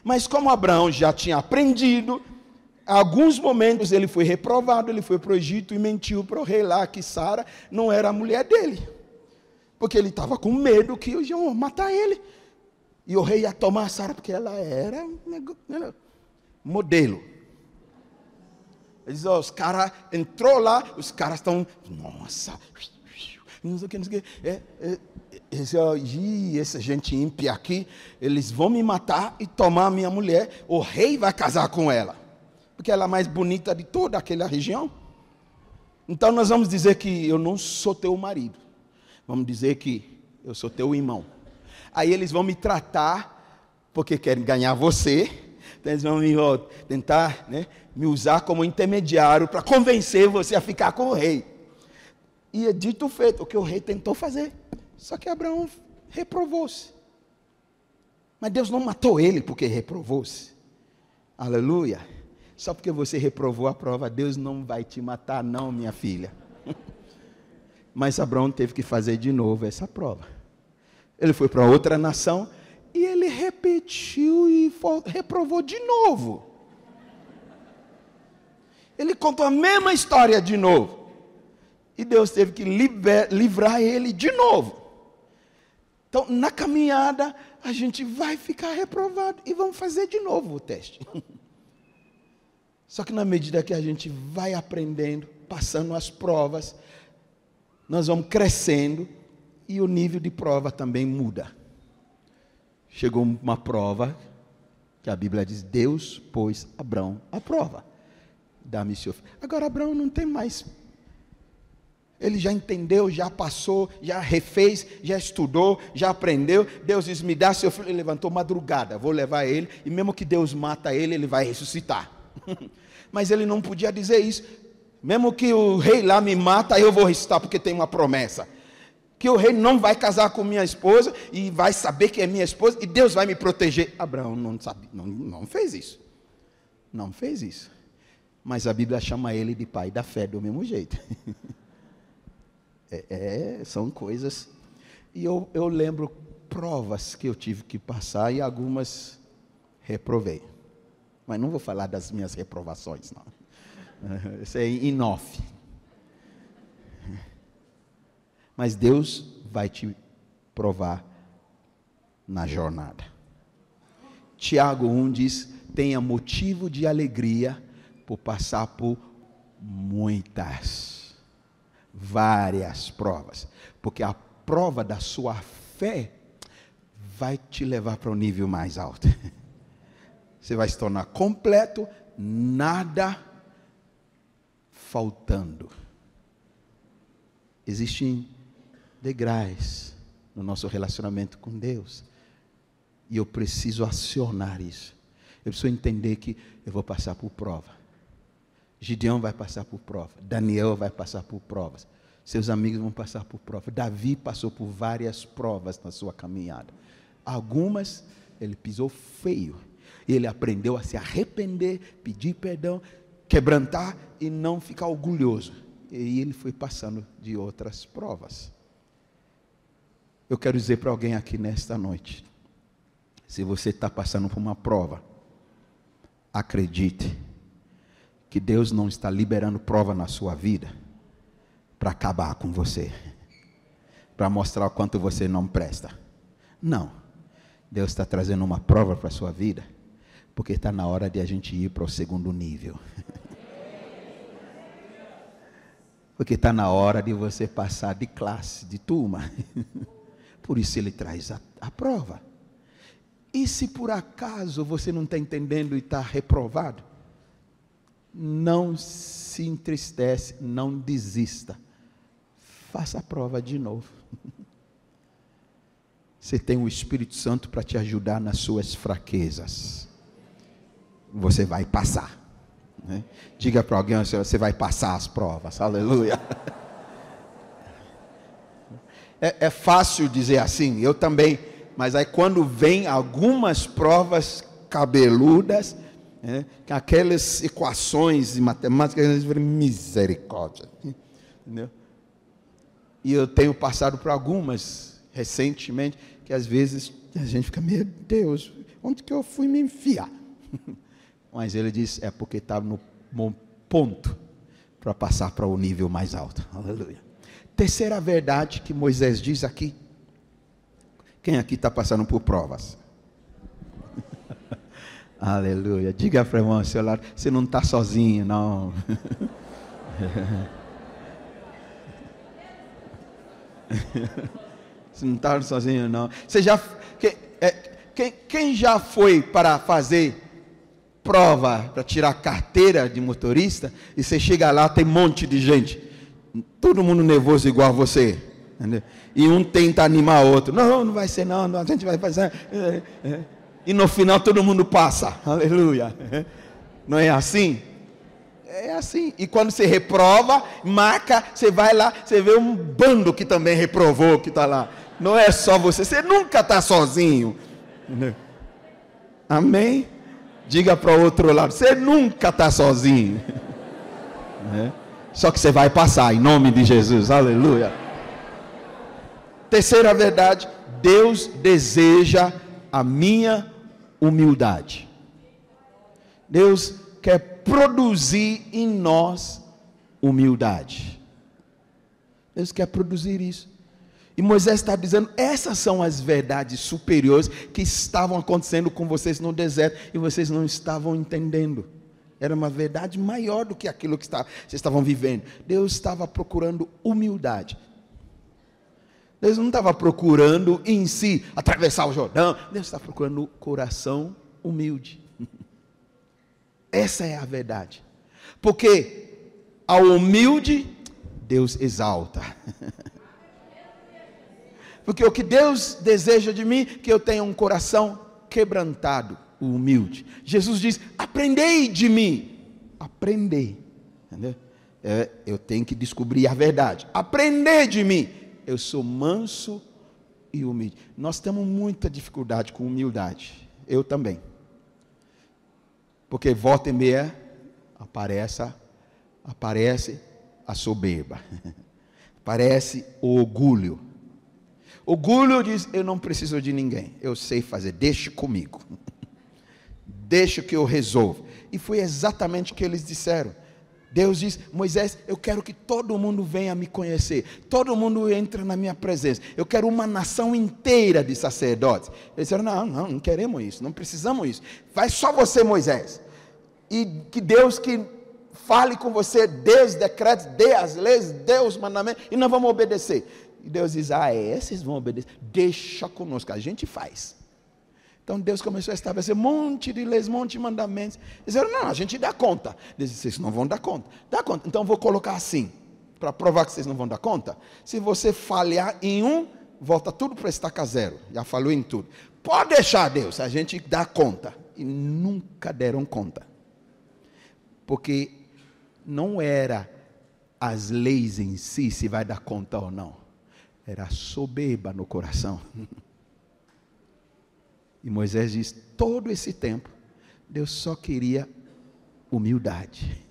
Mas como Abraão já tinha aprendido, alguns momentos ele foi reprovado, ele foi para o Egito e mentiu para o rei lá que Sara não era a mulher dele. Porque ele estava com medo que ia matar ele. E o rei ia tomar Sara, porque ela era né, né, modelo. Ele diz, ó, os caras entrou lá, os caras estão, nossa, não sei o que, não sei o que. É, é, é, essa gente ímpia aqui, eles vão me matar e tomar a minha mulher. O rei vai casar com ela, porque ela é a mais bonita de toda aquela região. Então nós vamos dizer que eu não sou teu marido, vamos dizer que eu sou teu irmão. Aí eles vão me tratar, porque querem ganhar você, então eles vão me, ó, tentar né, me usar como intermediário para convencer você a ficar com o rei. E é dito feito, o que o rei tentou fazer. Só que Abraão reprovou-se. Mas Deus não matou ele porque reprovou-se. Aleluia. Só porque você reprovou a prova, Deus não vai te matar, não, minha filha. Mas Abraão teve que fazer de novo essa prova. Ele foi para outra nação e ele repetiu e reprovou de novo. Ele contou a mesma história de novo. E Deus teve que liber, livrar ele de novo. Então, na caminhada, a gente vai ficar reprovado e vamos fazer de novo o teste. Só que na medida que a gente vai aprendendo, passando as provas, nós vamos crescendo e o nível de prova também muda. Chegou uma prova que a Bíblia diz: Deus pôs Abraão à prova. Dá-me seu filho. Agora, Abraão não tem mais ele já entendeu, já passou, já refez, já estudou, já aprendeu. Deus diz: Me dá seu filho. Ele levantou madrugada, vou levar ele. E mesmo que Deus mata ele, ele vai ressuscitar. Mas ele não podia dizer isso. Mesmo que o rei lá me mata, eu vou ressuscitar, porque tem uma promessa que o rei não vai casar com minha esposa e vai saber que é minha esposa e Deus vai me proteger. Abraão não, sabe, não, não fez isso. Não fez isso. Mas a Bíblia chama ele de pai da fé do mesmo jeito. É, é, são coisas. E eu, eu lembro provas que eu tive que passar e algumas reprovei. Mas não vou falar das minhas reprovações, não. Isso é inoff. Mas Deus vai te provar na jornada. Tiago 1 diz: tenha motivo de alegria por passar por muitas várias provas, porque a prova da sua fé vai te levar para um nível mais alto. Você vai se tornar completo, nada faltando. Existem degraus no nosso relacionamento com Deus. E eu preciso acionar isso. Eu preciso entender que eu vou passar por prova. Gideão vai passar por prova, Daniel vai passar por provas, seus amigos vão passar por provas. Davi passou por várias provas na sua caminhada. Algumas ele pisou feio, ele aprendeu a se arrepender, pedir perdão, quebrantar e não ficar orgulhoso. E ele foi passando de outras provas. Eu quero dizer para alguém aqui nesta noite: se você está passando por uma prova, acredite que Deus não está liberando prova na sua vida para acabar com você, para mostrar o quanto você não presta. Não. Deus está trazendo uma prova para a sua vida, porque está na hora de a gente ir para o segundo nível. Porque está na hora de você passar de classe, de turma. Por isso ele traz a, a prova. E se por acaso você não está entendendo e está reprovado, não se entristece, não desista. Faça a prova de novo. Você tem o Espírito Santo para te ajudar nas suas fraquezas. Você vai passar. Né? Diga para alguém: você vai passar as provas. Aleluia. É, é fácil dizer assim, eu também. Mas aí quando vem algumas provas cabeludas, é, aquelas equações de matemática, a gente fala, misericórdia. Entendeu? E eu tenho passado por algumas recentemente, que às vezes a gente fica, meu Deus, onde que eu fui me enfiar? Mas ele diz, é porque estava tá no bom ponto para passar para o nível mais alto. Aleluia. Terceira verdade que Moisés diz aqui. Quem aqui está passando por provas? Aleluia. Diga para o irmão seu lado, você não está sozinho, não. você não está sozinho, não. Você já, quem, é, quem, quem já foi para fazer prova, para tirar carteira de motorista, e você chega lá, tem um monte de gente. Todo mundo nervoso igual a você. Entendeu? E um tenta animar o outro. Não, não vai ser não, não a gente vai fazer. É, é e no final todo mundo passa. Aleluia. Não é assim? É assim. E quando você reprova, marca, você vai lá, você vê um bando que também reprovou, que está lá. Não é só você, você nunca está sozinho. Amém? Diga para o outro lado, você nunca está sozinho. É. Só que você vai passar, em nome de Jesus. Aleluia. Terceira verdade, Deus deseja a minha humildade. Deus quer produzir em nós humildade. Deus quer produzir isso. E Moisés está dizendo: essas são as verdades superiores que estavam acontecendo com vocês no deserto e vocês não estavam entendendo. Era uma verdade maior do que aquilo que está, vocês estavam vivendo. Deus estava procurando humildade. Deus não estava procurando em si atravessar o Jordão. Deus estava procurando o coração humilde. Essa é a verdade. Porque ao humilde, Deus exalta. Porque o que Deus deseja de mim, que eu tenha um coração quebrantado, humilde. Jesus diz: aprendei de mim. Aprendei. Entendeu? É, eu tenho que descobrir a verdade. Aprendei de mim eu sou manso e humilde. Nós temos muita dificuldade com humildade. Eu também. Porque volta e meia aparece, aparece a soberba. aparece o orgulho. Orgulho diz: Eu não preciso de ninguém, eu sei fazer, deixe comigo, deixe que eu resolvo. E foi exatamente o que eles disseram. Deus diz: Moisés, eu quero que todo mundo venha me conhecer, todo mundo entre na minha presença. Eu quero uma nação inteira de sacerdotes. Eles disseram: Não, não, não queremos isso, não precisamos isso. Vai só você, Moisés. E que Deus que fale com você, dê os decretos, dê as leis, dê os mandamentos, e nós vamos obedecer. E Deus diz: Ah, é, vocês vão obedecer. Deixa conosco, a gente faz. Então Deus começou a estabelecer um monte de leis, um monte de mandamentos. Dizeram, não, a gente dá conta. Dizem, vocês não vão dar conta. Dá conta. Então vou colocar assim, para provar que vocês não vão dar conta. Se você falhar em um, volta tudo para estaca zero. Já falou em tudo. Pode deixar, Deus, a gente dá conta. E nunca deram conta. Porque não era as leis em si se vai dar conta ou não. Era soberba no coração. E Moisés diz: todo esse tempo, Deus só queria humildade.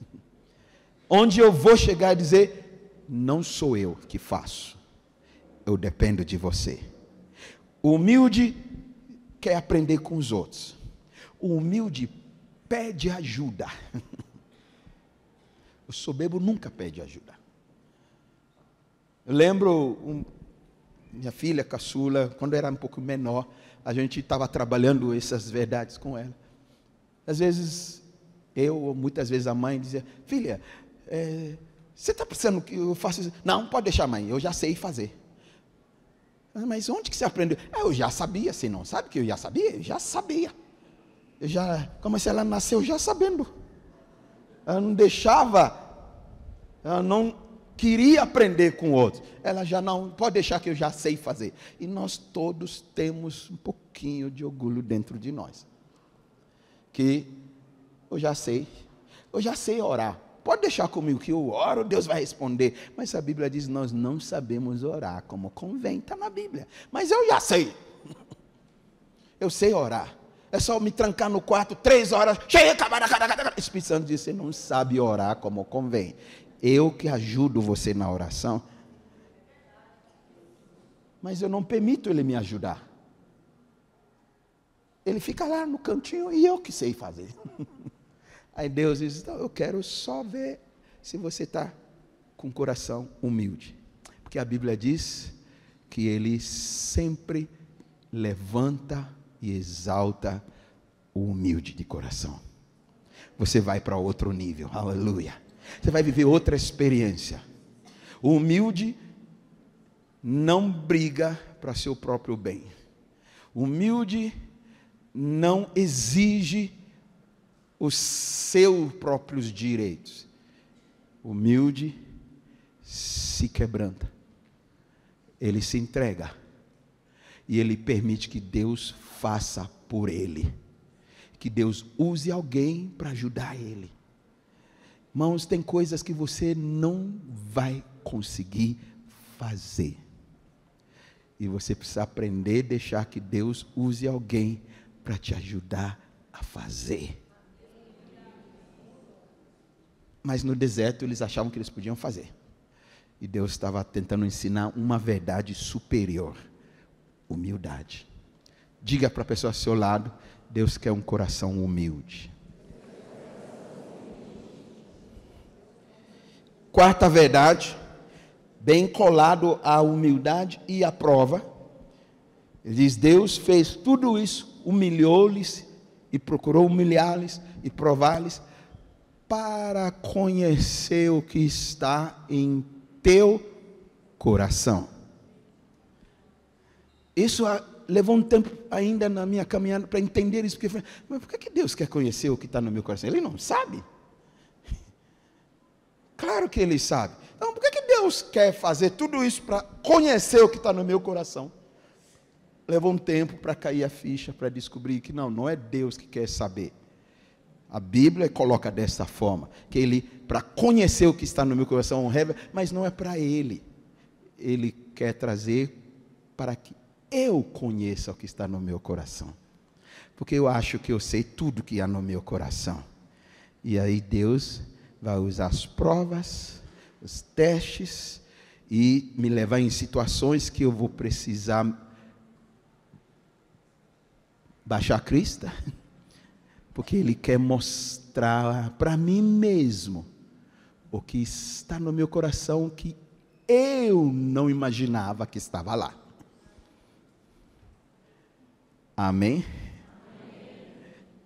Onde eu vou chegar e dizer: não sou eu que faço, eu dependo de você. humilde quer aprender com os outros, o humilde pede ajuda. O soberbo nunca pede ajuda. Eu lembro um, minha filha caçula, quando era um pouco menor, a gente estava trabalhando essas verdades com ela. Às vezes, eu, ou muitas vezes a mãe dizia, filha, é, você está pensando que eu faço isso? Não, pode deixar, mãe, eu já sei fazer. Mas onde que você aprendeu? Ah, eu já sabia, você não sabe que eu já sabia? Eu já sabia. Eu já, como se ela nasceu já sabendo. Ela não deixava, ela não queria aprender com outros. Ela já não, pode deixar que eu já sei fazer. E nós todos temos um pouquinho de orgulho dentro de nós. Que eu já sei, eu já sei orar. Pode deixar comigo que eu oro, Deus vai responder. Mas a Bíblia diz: nós não sabemos orar como convém, está na Bíblia. Mas eu já sei. Eu sei orar. É só me trancar no quarto três horas. Espírito Santo diz: você não sabe orar como convém. Eu que ajudo você na oração. Mas eu não permito ele me ajudar. Ele fica lá no cantinho e eu que sei fazer. Aí Deus diz: então, Eu quero só ver se você está com o coração humilde. Porque a Bíblia diz que ele sempre levanta e exalta o humilde de coração. Você vai para outro nível, aleluia. Você vai viver outra experiência. O humilde não briga para seu próprio bem. O humilde não exige os seus próprios direitos. O humilde se quebranta. Ele se entrega. E ele permite que Deus faça por ele. Que Deus use alguém para ajudar ele Mãos, tem coisas que você não vai conseguir fazer. E você precisa aprender a deixar que Deus use alguém para te ajudar a fazer. Mas no deserto eles achavam que eles podiam fazer. E Deus estava tentando ensinar uma verdade superior: humildade. Diga para a pessoa ao seu lado: Deus quer um coração humilde. Quarta verdade, bem colado à humildade e à prova, ele diz: Deus fez tudo isso, humilhou-lhes e procurou humilhar-lhes e provar-lhes para conhecer o que está em teu coração. Isso levou um tempo ainda na minha caminhada para entender isso, porque mas por que Deus quer conhecer o que está no meu coração? Ele não sabe. Claro que ele sabe. Então, por que, que Deus quer fazer tudo isso para conhecer o que está no meu coração? Levou um tempo para cair a ficha, para descobrir que não, não é Deus que quer saber. A Bíblia coloca dessa forma, que ele, para conhecer o que está no meu coração, revela, mas não é para ele. Ele quer trazer para que eu conheça o que está no meu coração. Porque eu acho que eu sei tudo que há no meu coração. E aí Deus vai usar as provas, os testes e me levar em situações que eu vou precisar baixar a crista, porque Ele quer mostrar para mim mesmo o que está no meu coração que eu não imaginava que estava lá. Amém?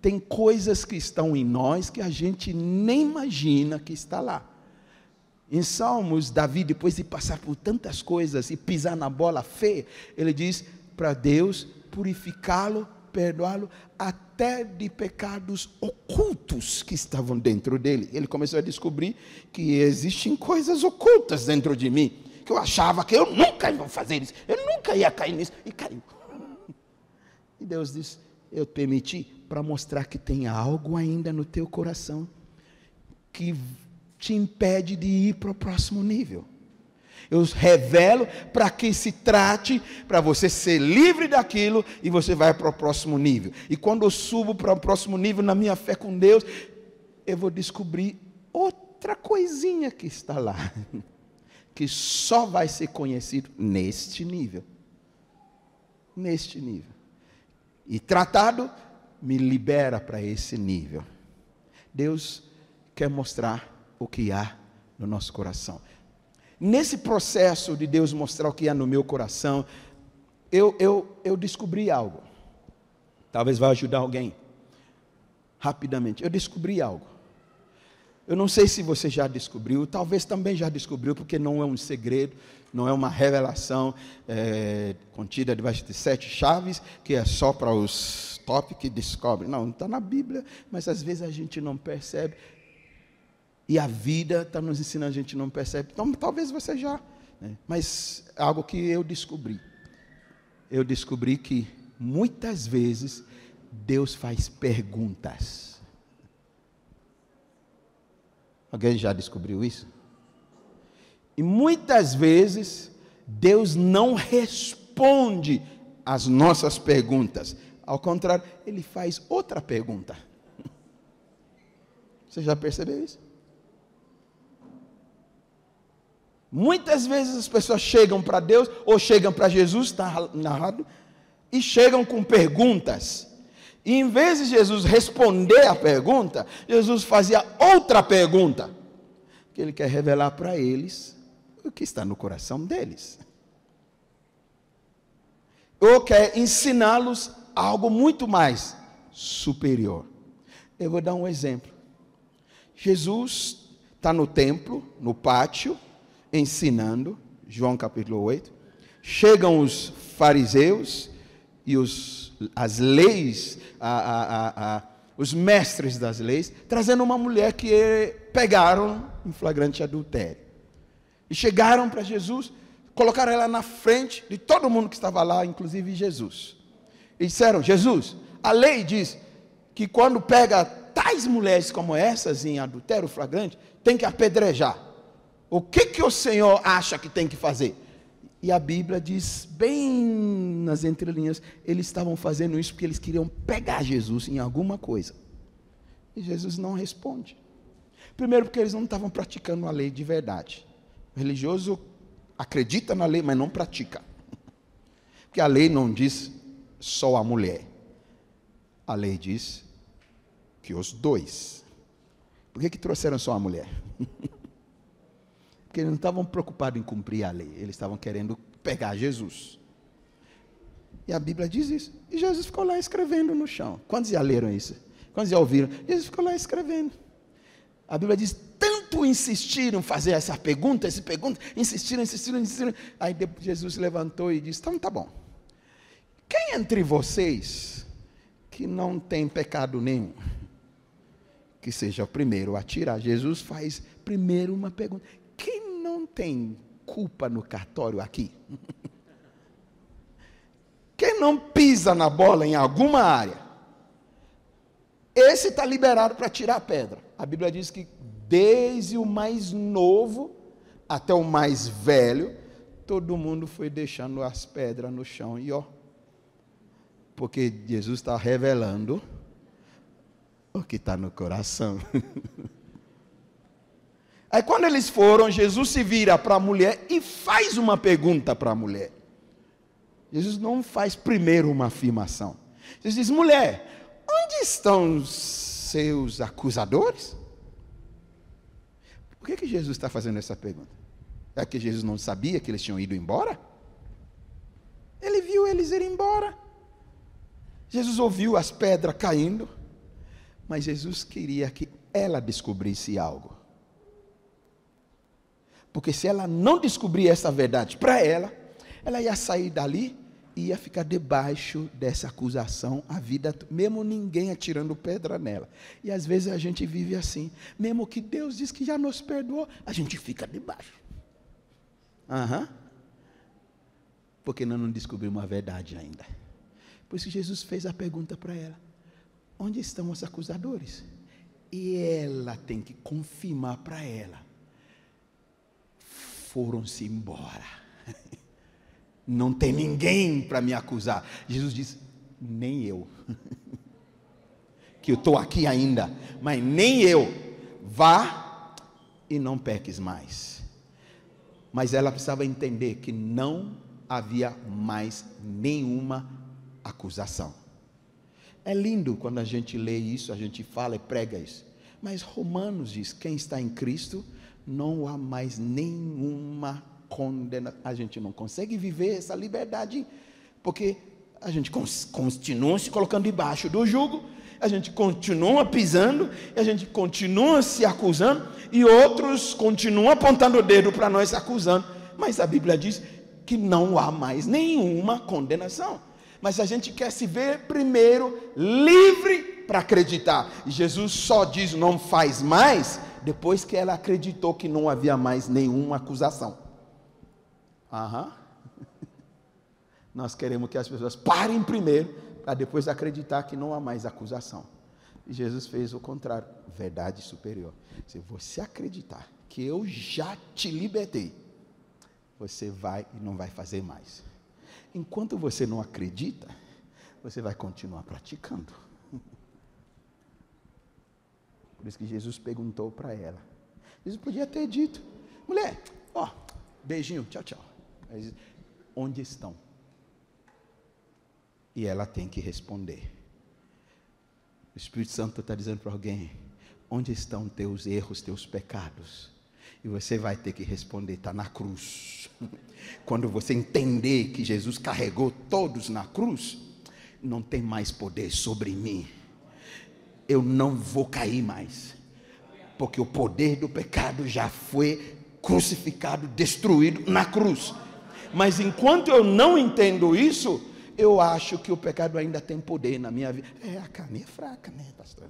tem coisas que estão em nós que a gente nem imagina que está lá. Em Salmos, Davi, depois de passar por tantas coisas e pisar na bola feia, ele diz para Deus purificá-lo, perdoá-lo, até de pecados ocultos que estavam dentro dele. Ele começou a descobrir que existem coisas ocultas dentro de mim, que eu achava que eu nunca ia fazer isso, eu nunca ia cair nisso, e caiu. E Deus diz: Eu permiti, para mostrar que tem algo ainda no teu coração que te impede de ir para o próximo nível. Eu revelo para que se trate, para você ser livre daquilo e você vai para o próximo nível. E quando eu subo para o próximo nível na minha fé com Deus, eu vou descobrir outra coisinha que está lá, que só vai ser conhecido neste nível. Neste nível. E tratado me libera para esse nível. Deus quer mostrar o que há no nosso coração. Nesse processo de Deus mostrar o que há no meu coração, eu, eu, eu descobri algo. Talvez vá ajudar alguém. Rapidamente, eu descobri algo. Eu não sei se você já descobriu, talvez também já descobriu, porque não é um segredo não é uma revelação é, contida debaixo de sete chaves, que é só para os top que descobrem. Não, está na Bíblia, mas às vezes a gente não percebe. E a vida está nos ensinando, a gente não percebe. Então, talvez você já. Né? Mas é algo que eu descobri. Eu descobri que muitas vezes Deus faz perguntas. Alguém já descobriu isso? E muitas vezes Deus não responde às nossas perguntas. Ao contrário, ele faz outra pergunta. Você já percebeu isso? Muitas vezes as pessoas chegam para Deus ou chegam para Jesus, está narrado, e chegam com perguntas. E em vez de Jesus responder a pergunta, Jesus fazia outra pergunta, que ele quer revelar para eles o que está no coração deles. Ou quer ensiná-los algo muito mais superior. Eu vou dar um exemplo. Jesus está no templo, no pátio, ensinando, João capítulo 8. Chegam os fariseus e os, as leis, a, a, a, os mestres das leis, trazendo uma mulher que pegaram em flagrante adultério. E chegaram para Jesus, colocaram ela na frente de todo mundo que estava lá, inclusive Jesus. E disseram: Jesus, a lei diz que quando pega tais mulheres como essas em adultério flagrante, tem que apedrejar. O que, que o Senhor acha que tem que fazer? E a Bíblia diz, bem nas entrelinhas, eles estavam fazendo isso porque eles queriam pegar Jesus em alguma coisa. E Jesus não responde. Primeiro, porque eles não estavam praticando a lei de verdade. O religioso acredita na lei, mas não pratica. Porque a lei não diz só a mulher. A lei diz que os dois. Por que, que trouxeram só a mulher? Porque eles não estavam preocupados em cumprir a lei, eles estavam querendo pegar Jesus. E a Bíblia diz isso. E Jesus ficou lá escrevendo no chão. Quantos já leram isso? Quantos já ouviram? Jesus ficou lá escrevendo. A Bíblia diz: tanto insistiram fazer essa pergunta, essa pergunta, insistiram, insistiram, insistiram. Aí depois Jesus levantou e disse: então tá bom. Quem entre vocês que não tem pecado nenhum? Que seja o primeiro a tirar. Jesus faz primeiro uma pergunta: quem não tem culpa no cartório aqui? Quem não pisa na bola em alguma área, esse está liberado para tirar a pedra a Bíblia diz que desde o mais novo até o mais velho, todo mundo foi deixando as pedras no chão e ó, porque Jesus está revelando o que está no coração. Aí quando eles foram, Jesus se vira para a mulher e faz uma pergunta para a mulher. Jesus não faz primeiro uma afirmação. Jesus diz: mulher, onde estão os seus acusadores? Por que, que Jesus está fazendo essa pergunta? É que Jesus não sabia que eles tinham ido embora? Ele viu eles ir embora. Jesus ouviu as pedras caindo, mas Jesus queria que ela descobrisse algo. Porque se ela não descobrir essa verdade para ela, ela ia sair dali ia ficar debaixo dessa acusação a vida, mesmo ninguém atirando pedra nela. E às vezes a gente vive assim, mesmo que Deus diz que já nos perdoou, a gente fica debaixo. Uhum. Porque nós não descobrimos a verdade ainda. Por isso Jesus fez a pergunta para ela: Onde estão os acusadores? E ela tem que confirmar para ela: Foram-se embora. não tem ninguém para me acusar. Jesus diz: nem eu, que eu estou aqui ainda, mas nem eu. Vá e não peques mais. Mas ela precisava entender que não havia mais nenhuma acusação. É lindo quando a gente lê isso, a gente fala e prega isso. Mas Romanos diz: quem está em Cristo, não há mais nenhuma acusação condena. A gente não consegue viver essa liberdade, porque a gente continua se colocando debaixo do jugo, a gente continua pisando, a gente continua se acusando, e outros continuam apontando o dedo para nós acusando. Mas a Bíblia diz que não há mais nenhuma condenação. Mas a gente quer se ver primeiro livre para acreditar. E Jesus só diz não faz mais depois que ela acreditou que não havia mais nenhuma acusação. Aham. Nós queremos que as pessoas parem primeiro, para depois acreditar que não há mais acusação. E Jesus fez o contrário, verdade superior. Se você acreditar que eu já te libertei, você vai e não vai fazer mais. Enquanto você não acredita, você vai continuar praticando. Por isso que Jesus perguntou para ela. Jesus podia ter dito: mulher, ó, beijinho, tchau, tchau. Mas onde estão? E ela tem que responder. O Espírito Santo está dizendo para alguém: onde estão teus erros, teus pecados? E você vai ter que responder: está na cruz. Quando você entender que Jesus carregou todos na cruz, não tem mais poder sobre mim. Eu não vou cair mais. Porque o poder do pecado já foi crucificado, destruído na cruz mas enquanto eu não entendo isso, eu acho que o pecado ainda tem poder na minha vida. É, a carne é fraca, né, pastor?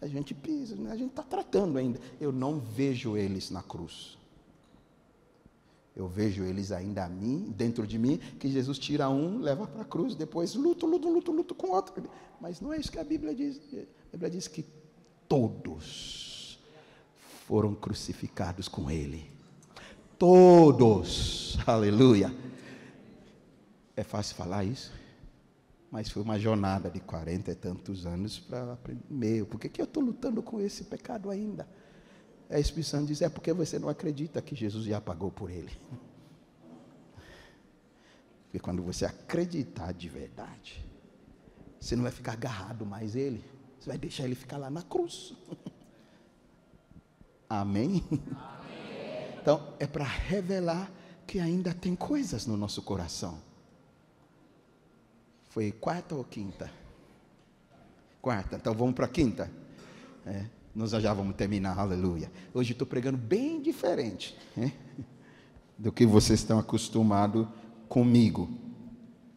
É, a gente pisa, né? a gente está tratando ainda. Eu não vejo eles na cruz. Eu vejo eles ainda a mim, dentro de mim, que Jesus tira um, leva para a cruz, depois luto, luto, luto, luto com outro. Mas não é isso que a Bíblia diz. A Bíblia diz que todos foram crucificados com ele todos. Aleluia. É fácil falar isso? Mas foi uma jornada de quarenta e tantos anos para meu. Por que, que eu estou lutando com esse pecado ainda? A é, Espírito Santo diz: é porque você não acredita que Jesus já pagou por ele. Porque quando você acreditar de verdade, você não vai ficar agarrado mais ele. Você vai deixar ele ficar lá na cruz. Amém? Amém. Então, é para revelar que ainda tem coisas no nosso coração. Foi quarta ou quinta? Quarta, então vamos para a quinta. É, nós já vamos terminar, aleluia. Hoje estou pregando bem diferente é, do que vocês estão acostumados comigo.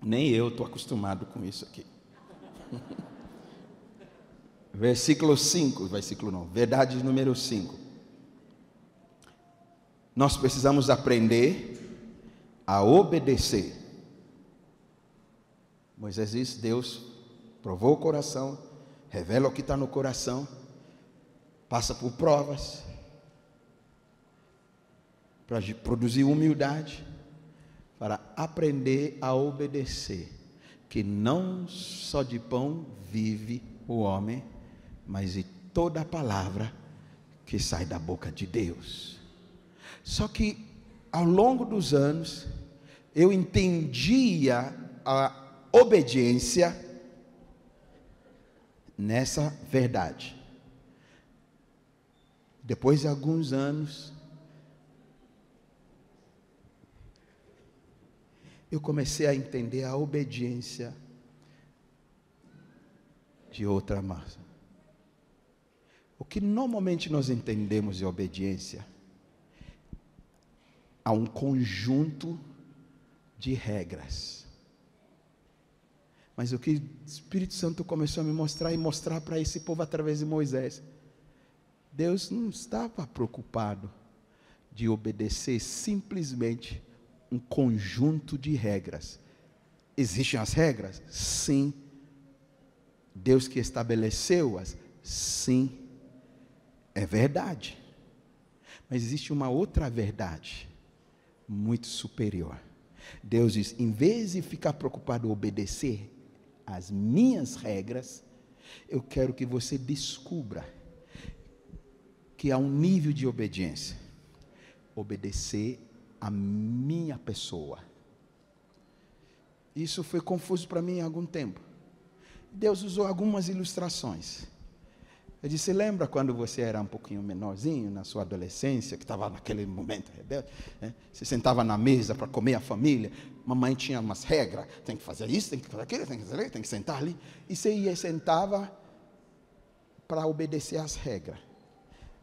Nem eu estou acostumado com isso aqui. Versículo 5, versículo não, verdade número 5 nós precisamos aprender a obedecer. Moisés diz: Deus provou o coração, revela o que está no coração, passa por provas, para produzir humildade, para aprender a obedecer, que não só de pão vive o homem, mas de toda a palavra que sai da boca de Deus. Só que ao longo dos anos, eu entendia a obediência nessa verdade. Depois de alguns anos, eu comecei a entender a obediência de outra massa. O que normalmente nós entendemos de obediência a um conjunto de regras. Mas o que o Espírito Santo começou a me mostrar e mostrar para esse povo através de Moisés, Deus não estava preocupado de obedecer simplesmente um conjunto de regras. Existem as regras? Sim. Deus que estabeleceu-as? Sim. É verdade. Mas existe uma outra verdade muito superior. Deus diz: em vez de ficar preocupado em obedecer às minhas regras, eu quero que você descubra que há um nível de obediência. Obedecer à minha pessoa. Isso foi confuso para mim há algum tempo. Deus usou algumas ilustrações. Ele disse: lembra quando você era um pouquinho menorzinho, na sua adolescência, que estava naquele momento rebelde? Né? Você sentava na mesa para comer a família, mamãe tinha umas regras: tem que fazer isso, tem que fazer aquilo, tem que fazer aquilo, tem que sentar ali. E você ia sentava para obedecer às regras.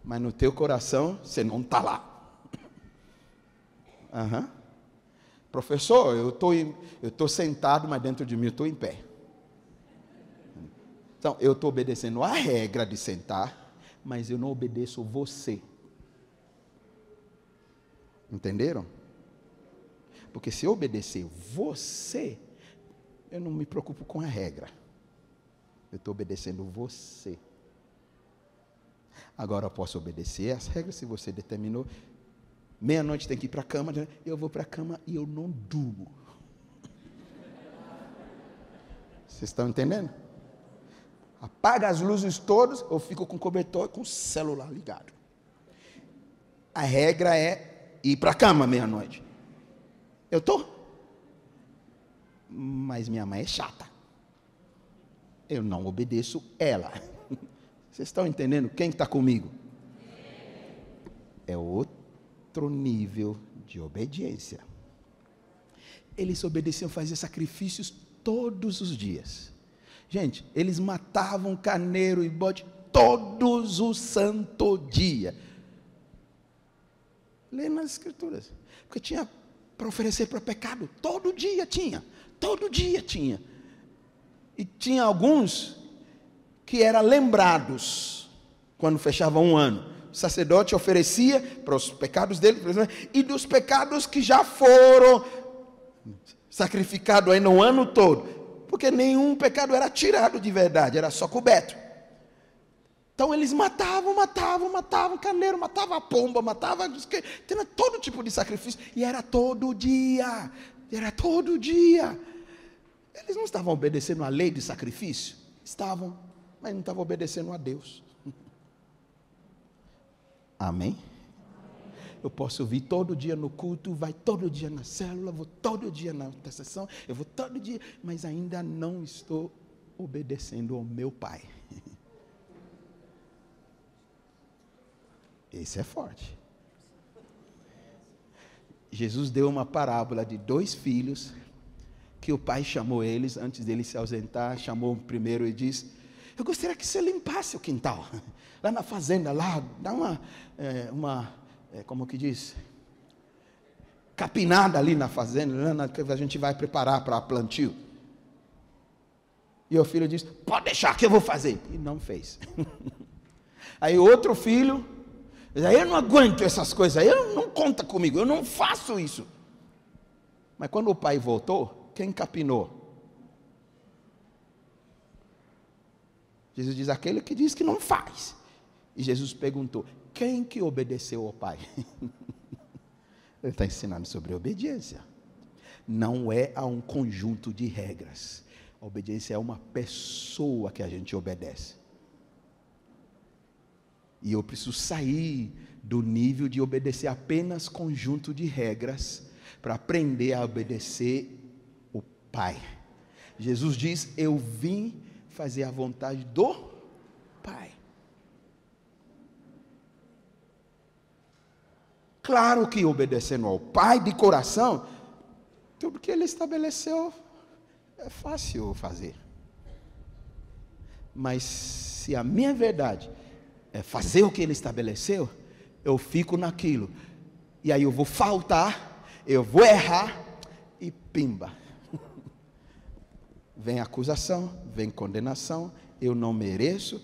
Mas no teu coração, você não está lá. Uhum. Professor, eu tô, estou tô sentado, mas dentro de mim eu estou em pé. Então, eu estou obedecendo a regra de sentar, mas eu não obedeço você. Entenderam? Porque se eu obedecer você, eu não me preocupo com a regra. Eu estou obedecendo você. Agora eu posso obedecer as regras se você determinou. Meia-noite tem que ir para a cama, né? eu vou para a cama e eu não durmo. Vocês estão entendendo? apaga as luzes todas, eu fico com o cobertor com o celular ligado. A regra é ir para a cama meia-noite. Eu tô. Mas minha mãe é chata. Eu não obedeço ela. Vocês estão entendendo quem está comigo? É outro nível de obediência. Eles obedeciam, fazer sacrifícios todos os dias. Gente, eles matavam carneiro e bode todos os santo dia. Lê nas escrituras. Porque tinha para oferecer para pecado. Todo dia tinha. Todo dia tinha. E tinha alguns que eram lembrados quando fechava um ano. O sacerdote oferecia para os pecados dele e dos pecados que já foram sacrificados aí no ano todo porque nenhum pecado era tirado de verdade, era só coberto. Então eles matavam, matavam, matavam carneiro, matavam a pomba, matavam tinha todo tipo de sacrifício e era todo dia, era todo dia. Eles não estavam obedecendo à lei de sacrifício, estavam, mas não estavam obedecendo a Deus. Amém eu posso vir todo dia no culto, vai todo dia na célula, vou todo dia na intercessão, eu vou todo dia, mas ainda não estou obedecendo ao meu pai. Esse é forte. Jesus deu uma parábola de dois filhos que o pai chamou eles antes dele se ausentar, chamou o primeiro e disse: Eu gostaria que você limpasse o quintal lá na fazenda, lá dá uma é, uma é, como que diz? Capinada ali na fazenda, né, que a gente vai preparar para plantio. E o filho diz: Pode deixar que eu vou fazer. E não fez. Aí outro filho, eu não aguento essas coisas, eu não conta comigo, eu não faço isso. Mas quando o pai voltou, quem capinou? Jesus diz: aquele que diz que não faz. E Jesus perguntou: quem que obedeceu ao Pai? Ele está ensinando sobre obediência. Não é a um conjunto de regras. A obediência é uma pessoa que a gente obedece. E eu preciso sair do nível de obedecer apenas conjunto de regras para aprender a obedecer o Pai. Jesus diz: Eu vim fazer a vontade do Pai. Claro que obedecendo ao Pai de coração, tudo então, que ele estabeleceu é fácil fazer. Mas se a minha verdade é fazer o que ele estabeleceu, eu fico naquilo. E aí eu vou faltar, eu vou errar e pimba. vem acusação, vem condenação, eu não mereço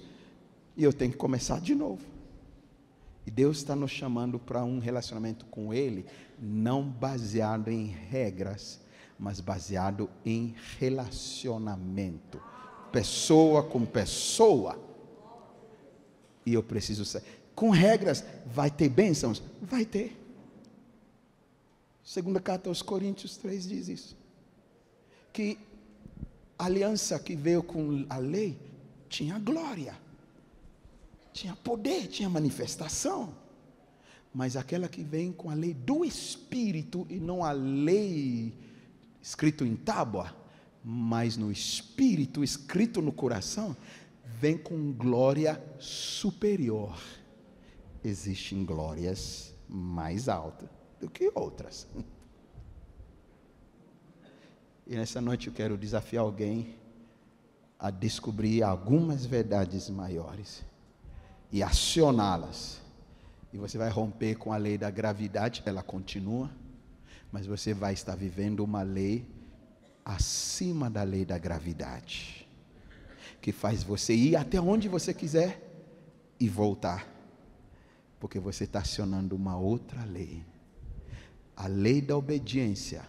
e eu tenho que começar de novo. E Deus está nos chamando para um relacionamento com Ele, não baseado em regras, mas baseado em relacionamento, pessoa com pessoa. E eu preciso ser. Com regras, vai ter bênçãos? Vai ter. Segunda carta aos Coríntios 3 diz isso. Que a aliança que veio com a lei tinha glória tinha poder, tinha manifestação. Mas aquela que vem com a lei do Espírito e não a lei escrito em tábua, mas no Espírito escrito no coração, vem com glória superior. Existem glórias mais altas do que outras. E nessa noite eu quero desafiar alguém a descobrir algumas verdades maiores e acioná-las. E você vai romper com a lei da gravidade, ela continua, mas você vai estar vivendo uma lei acima da lei da gravidade, que faz você ir até onde você quiser e voltar, porque você está acionando uma outra lei. A lei da obediência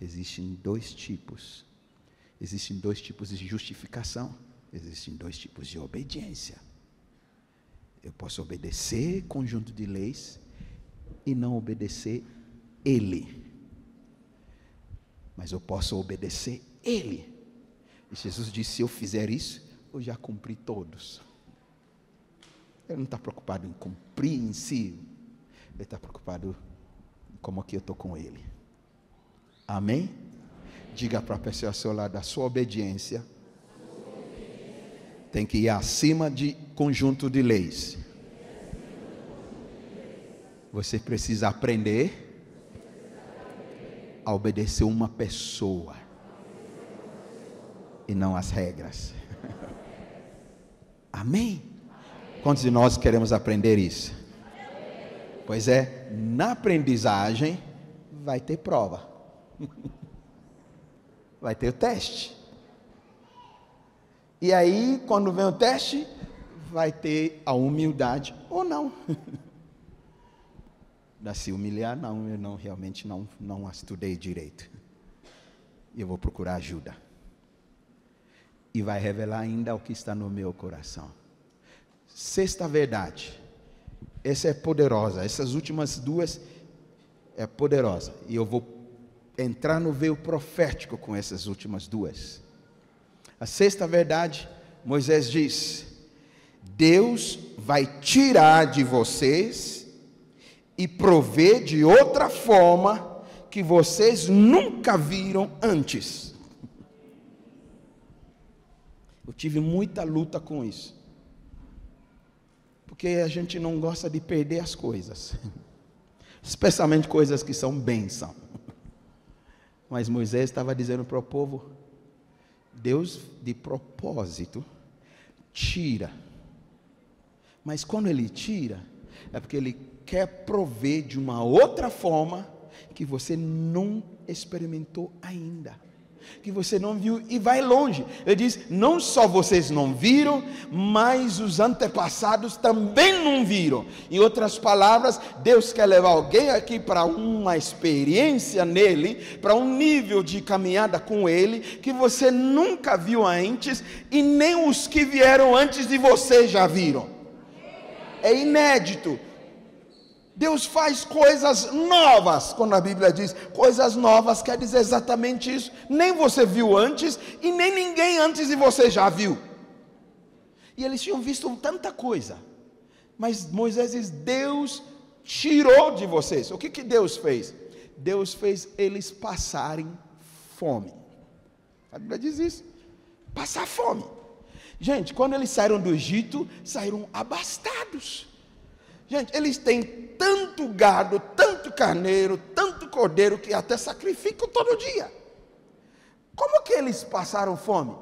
existem dois tipos. Existem dois tipos de justificação, existem dois tipos de obediência. Eu posso obedecer conjunto de leis e não obedecer ele. Mas eu posso obedecer ele. E Jesus disse: se eu fizer isso, eu já cumpri todos. Ele não está preocupado em cumprir em si. Ele está preocupado em como que eu estou com ele. Amém? Diga para a pessoa ao seu lado: a sua obediência tem que ir acima de conjunto de leis. Você precisa aprender a obedecer uma pessoa e não as regras. Amém? Quantos de nós queremos aprender isso? Pois é, na aprendizagem vai ter prova, vai ter o teste. E aí, quando vem o teste, vai ter a humildade ou não. da se humilhar, não, eu não realmente não, não estudei direito. Eu vou procurar ajuda. E vai revelar ainda o que está no meu coração. Sexta verdade. Essa é poderosa. Essas últimas duas é poderosa. E eu vou entrar no veio profético com essas últimas duas. A sexta verdade, Moisés diz: Deus vai tirar de vocês e prover de outra forma que vocês nunca viram antes. Eu tive muita luta com isso. Porque a gente não gosta de perder as coisas, especialmente coisas que são bênção. Mas Moisés estava dizendo para o povo: Deus, de propósito, tira. Mas quando Ele tira, é porque Ele quer prover de uma outra forma que você não experimentou ainda que você não viu e vai longe. Ele diz: não só vocês não viram, mas os antepassados também não viram. Em outras palavras, Deus quer levar alguém aqui para uma experiência nele, para um nível de caminhada com ele que você nunca viu antes e nem os que vieram antes de você já viram. É inédito. Deus faz coisas novas. Quando a Bíblia diz coisas novas, quer dizer exatamente isso. Nem você viu antes e nem ninguém antes de você já viu. E eles tinham visto tanta coisa. Mas Moisés diz: Deus tirou de vocês. O que, que Deus fez? Deus fez eles passarem fome. A Bíblia diz isso. Passar fome. Gente, quando eles saíram do Egito, saíram abastados. Gente, eles têm tanto gado, tanto carneiro, tanto cordeiro, que até sacrificam todo dia. Como que eles passaram fome?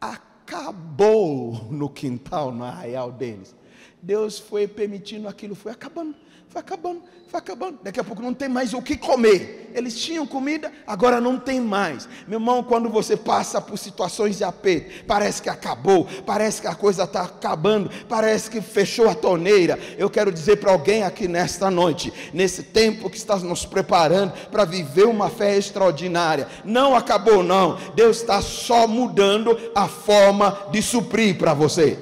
Acabou no quintal, no arraial deles. Deus foi permitindo aquilo, foi acabando. Foi acabando, foi acabando. Daqui a pouco não tem mais o que comer. Eles tinham comida, agora não tem mais. Meu irmão, quando você passa por situações de aperto, parece que acabou, parece que a coisa está acabando, parece que fechou a torneira. Eu quero dizer para alguém aqui nesta noite, nesse tempo que está nos preparando para viver uma fé extraordinária, não acabou, não. Deus está só mudando a forma de suprir para você.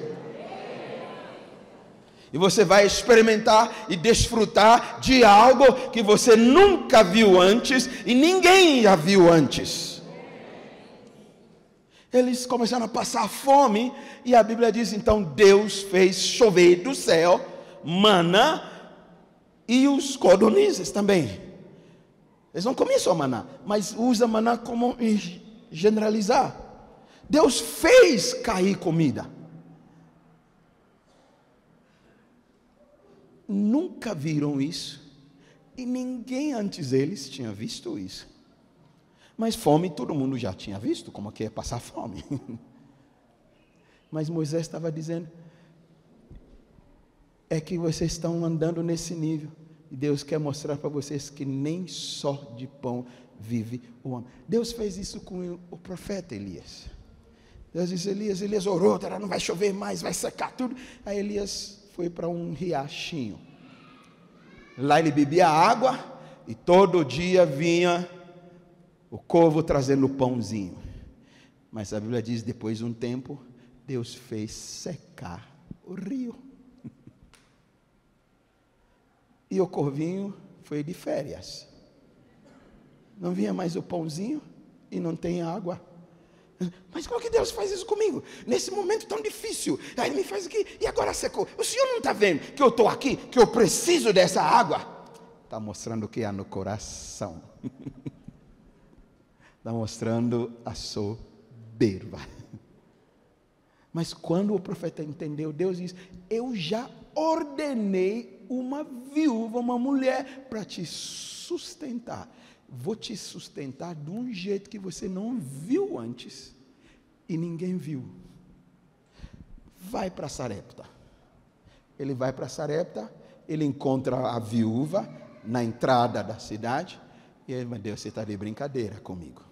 E você vai experimentar e desfrutar de algo que você nunca viu antes e ninguém já viu antes. Eles começaram a passar fome e a Bíblia diz então Deus fez chover do céu maná e os codornizes também. Eles não comiam só maná, mas usa maná como generalizar. Deus fez cair comida. nunca viram isso e ninguém antes deles tinha visto isso. Mas fome todo mundo já tinha visto, como que é passar fome. Mas Moisés estava dizendo: é que vocês estão andando nesse nível. E Deus quer mostrar para vocês que nem só de pão vive o homem. Deus fez isso com o profeta Elias. Deus disse: Elias, Elias orou, não vai chover mais, vai secar tudo. Aí Elias foi para um riachinho. Lá ele bebia água e todo dia vinha o corvo trazendo o pãozinho. Mas a Bíblia diz: depois de um tempo, Deus fez secar o rio. E o corvinho foi de férias. Não vinha mais o pãozinho e não tem água. Mas como é que Deus faz isso comigo? Nesse momento tão difícil. Aí ele me faz aqui e agora secou. O senhor não está vendo que eu estou aqui, que eu preciso dessa água? Está mostrando o que há no coração. Está mostrando a soberba. Mas quando o profeta entendeu, Deus diz: Eu já ordenei uma viúva, uma mulher, para te sustentar vou te sustentar de um jeito que você não viu antes e ninguém viu. Vai para Sarepta. Ele vai para Sarepta, ele encontra a viúva na entrada da cidade e ele, meu Deus, você está de brincadeira comigo.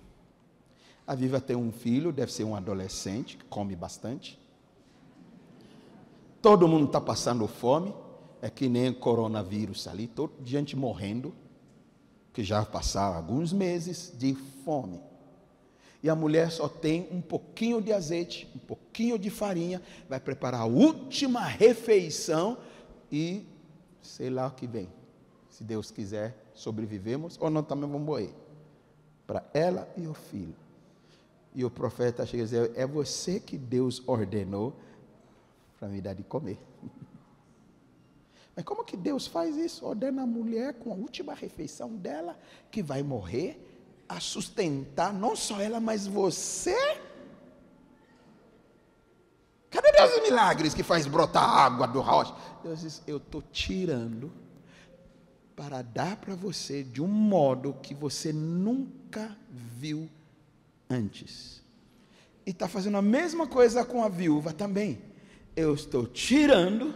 A viúva tem um filho, deve ser um adolescente, que come bastante. Todo mundo está passando fome, é que nem coronavírus ali, todo, gente morrendo que já passaram alguns meses de fome. E a mulher só tem um pouquinho de azeite, um pouquinho de farinha, vai preparar a última refeição e sei lá o que vem. Se Deus quiser, sobrevivemos ou não também vamos morrer. Para ela e o filho. E o profeta chega e diz: É você que Deus ordenou para me dar de comer. Mas como que Deus faz isso? Ordena a mulher com a última refeição dela, que vai morrer, a sustentar não só ela, mas você. Cadê Deus dos milagres que faz brotar água do rocha? Deus diz: Eu estou tirando para dar para você de um modo que você nunca viu antes. E está fazendo a mesma coisa com a viúva também. Eu estou tirando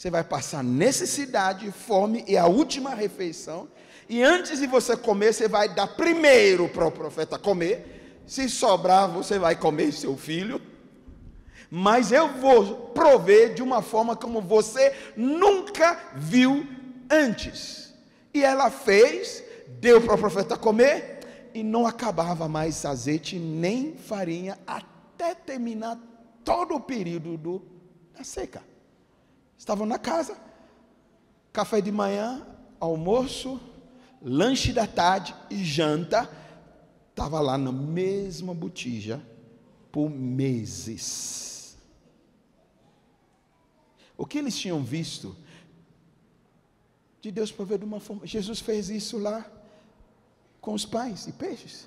você vai passar necessidade, fome e a última refeição. E antes de você comer, você vai dar primeiro para o profeta comer. Se sobrar, você vai comer seu filho. Mas eu vou prover de uma forma como você nunca viu antes. E ela fez, deu para o profeta comer, e não acabava mais azeite nem farinha até terminar todo o período do, da seca. Estavam na casa, café de manhã, almoço, lanche da tarde e janta. Estava lá na mesma botija por meses. O que eles tinham visto de Deus prover de uma forma. Jesus fez isso lá com os pães e peixes.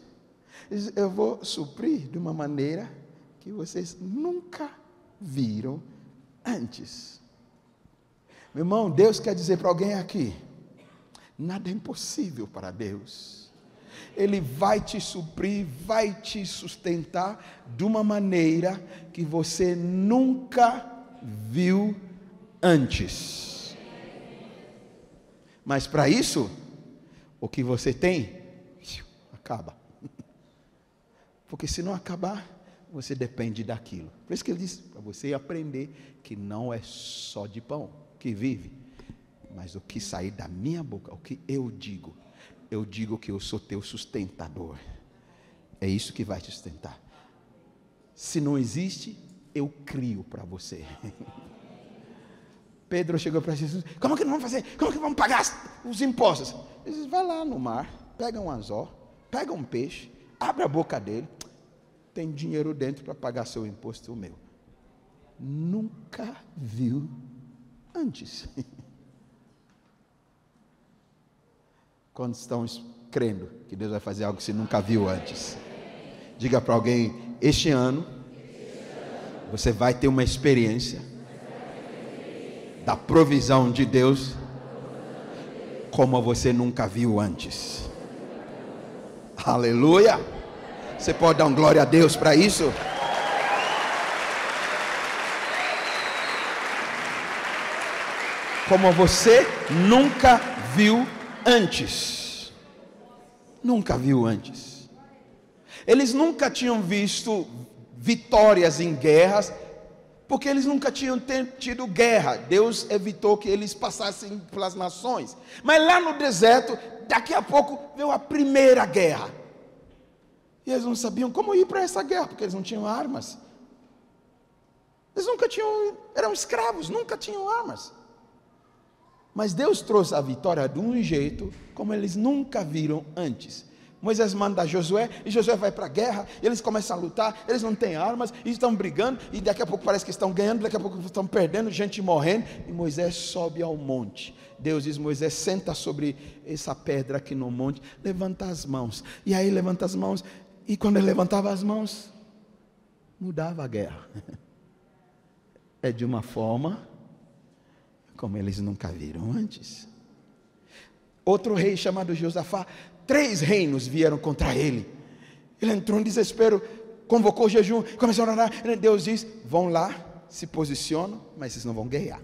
Eu vou suprir de uma maneira que vocês nunca viram antes. Meu irmão, Deus quer dizer para alguém aqui: nada é impossível para Deus. Ele vai te suprir, vai te sustentar de uma maneira que você nunca viu antes. Mas para isso, o que você tem acaba. Porque se não acabar, você depende daquilo. Por isso que ele diz para você aprender que não é só de pão que vive, mas o que sair da minha boca, o que eu digo, eu digo que eu sou teu sustentador. É isso que vai te sustentar. Se não existe, eu crio para você. Pedro chegou para Jesus: Como que nós vamos fazer? Como que vamos pagar os impostos? Ele disse: Vai lá no mar, pega um anzol, pega um peixe, abre a boca dele, tem dinheiro dentro para pagar seu imposto, o meu. Nunca viu antes. Quando estão crendo que Deus vai fazer algo que você nunca viu antes. Diga para alguém: este ano você vai ter uma experiência da provisão de Deus como você nunca viu antes. Aleluia! Você pode dar um glória a Deus para isso? como você nunca viu antes. Nunca viu antes. Eles nunca tinham visto vitórias em guerras, porque eles nunca tinham tido guerra. Deus evitou que eles passassem pelas nações. Mas lá no deserto, daqui a pouco veio a primeira guerra. E eles não sabiam como ir para essa guerra, porque eles não tinham armas. Eles nunca tinham, eram escravos, nunca tinham armas. Mas Deus trouxe a vitória de um jeito como eles nunca viram antes. Moisés manda Josué, e Josué vai para a guerra, eles começam a lutar, eles não têm armas, e estão brigando, e daqui a pouco parece que estão ganhando, daqui a pouco estão perdendo, gente morrendo, e Moisés sobe ao monte. Deus diz: Moisés, senta sobre essa pedra aqui no monte, levanta as mãos. E aí levanta as mãos, e quando ele levantava as mãos, mudava a guerra. É de uma forma como eles nunca viram antes. Outro rei chamado Josafá, três reinos vieram contra ele. Ele entrou em desespero, convocou o jejum, começou a orar. Deus diz: vão lá, se posicionam, mas vocês não vão guerrear.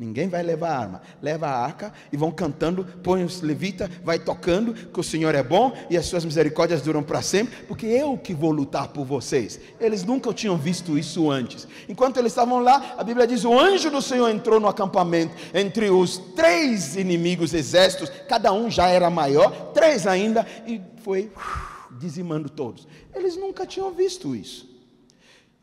Ninguém vai levar a arma. Leva a arca e vão cantando, põe os levitas, vai tocando, que o Senhor é bom e as suas misericórdias duram para sempre, porque eu que vou lutar por vocês. Eles nunca tinham visto isso antes. Enquanto eles estavam lá, a Bíblia diz: o anjo do Senhor entrou no acampamento entre os três inimigos exércitos, cada um já era maior, três ainda, e foi dizimando todos. Eles nunca tinham visto isso.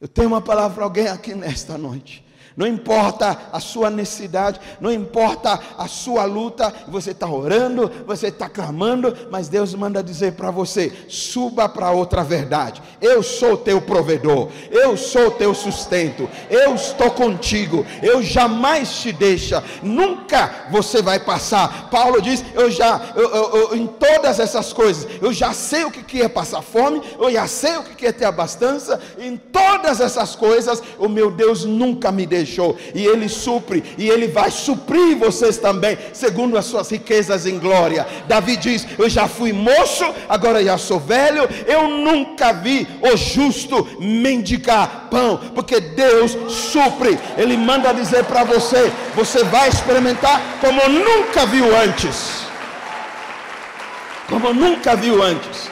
Eu tenho uma palavra para alguém aqui nesta noite. Não importa a sua necessidade, não importa a sua luta, você está orando, você está clamando, mas Deus manda dizer para você: suba para outra verdade. Eu sou teu provedor, eu sou teu sustento, eu estou contigo, eu jamais te deixa, nunca você vai passar. Paulo diz: eu já, eu, eu, eu, em todas essas coisas, eu já sei o que é passar fome, eu já sei o que é ter abastança, em todas essas coisas, o meu Deus nunca me deixa deixou, e Ele supre, e Ele vai suprir vocês também, segundo as suas riquezas em glória. Davi diz: Eu já fui moço, agora já sou velho, eu nunca vi o justo mendigar pão, porque Deus supre, Ele manda dizer para você: Você vai experimentar como nunca viu antes. Como nunca viu antes,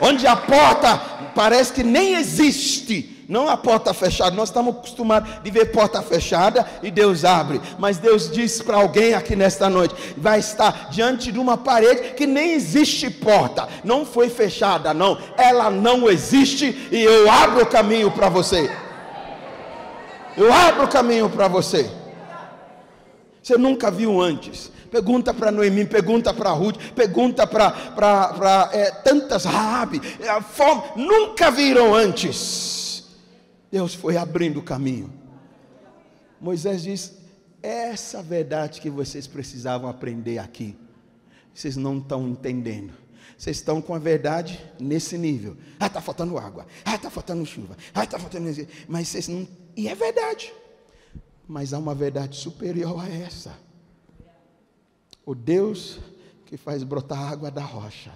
onde a porta parece que nem existe, não a porta fechada, nós estamos acostumados de ver porta fechada e Deus abre. Mas Deus diz para alguém aqui nesta noite: vai estar diante de uma parede que nem existe porta, não foi fechada, não. Ela não existe e eu abro o caminho para você. Eu abro o caminho para você. Você nunca viu antes. Pergunta para Noemi, pergunta para Ruth, pergunta para é, tantas Rabi, É, nunca viram antes. Deus foi abrindo o caminho. Moisés diz: essa verdade que vocês precisavam aprender aqui, vocês não estão entendendo. Vocês estão com a verdade nesse nível. Ah, está faltando água. Ah, está faltando chuva. Ah, está faltando. energia. Mas vocês não. E é verdade. Mas há uma verdade superior a essa. O Deus que faz brotar água da rocha.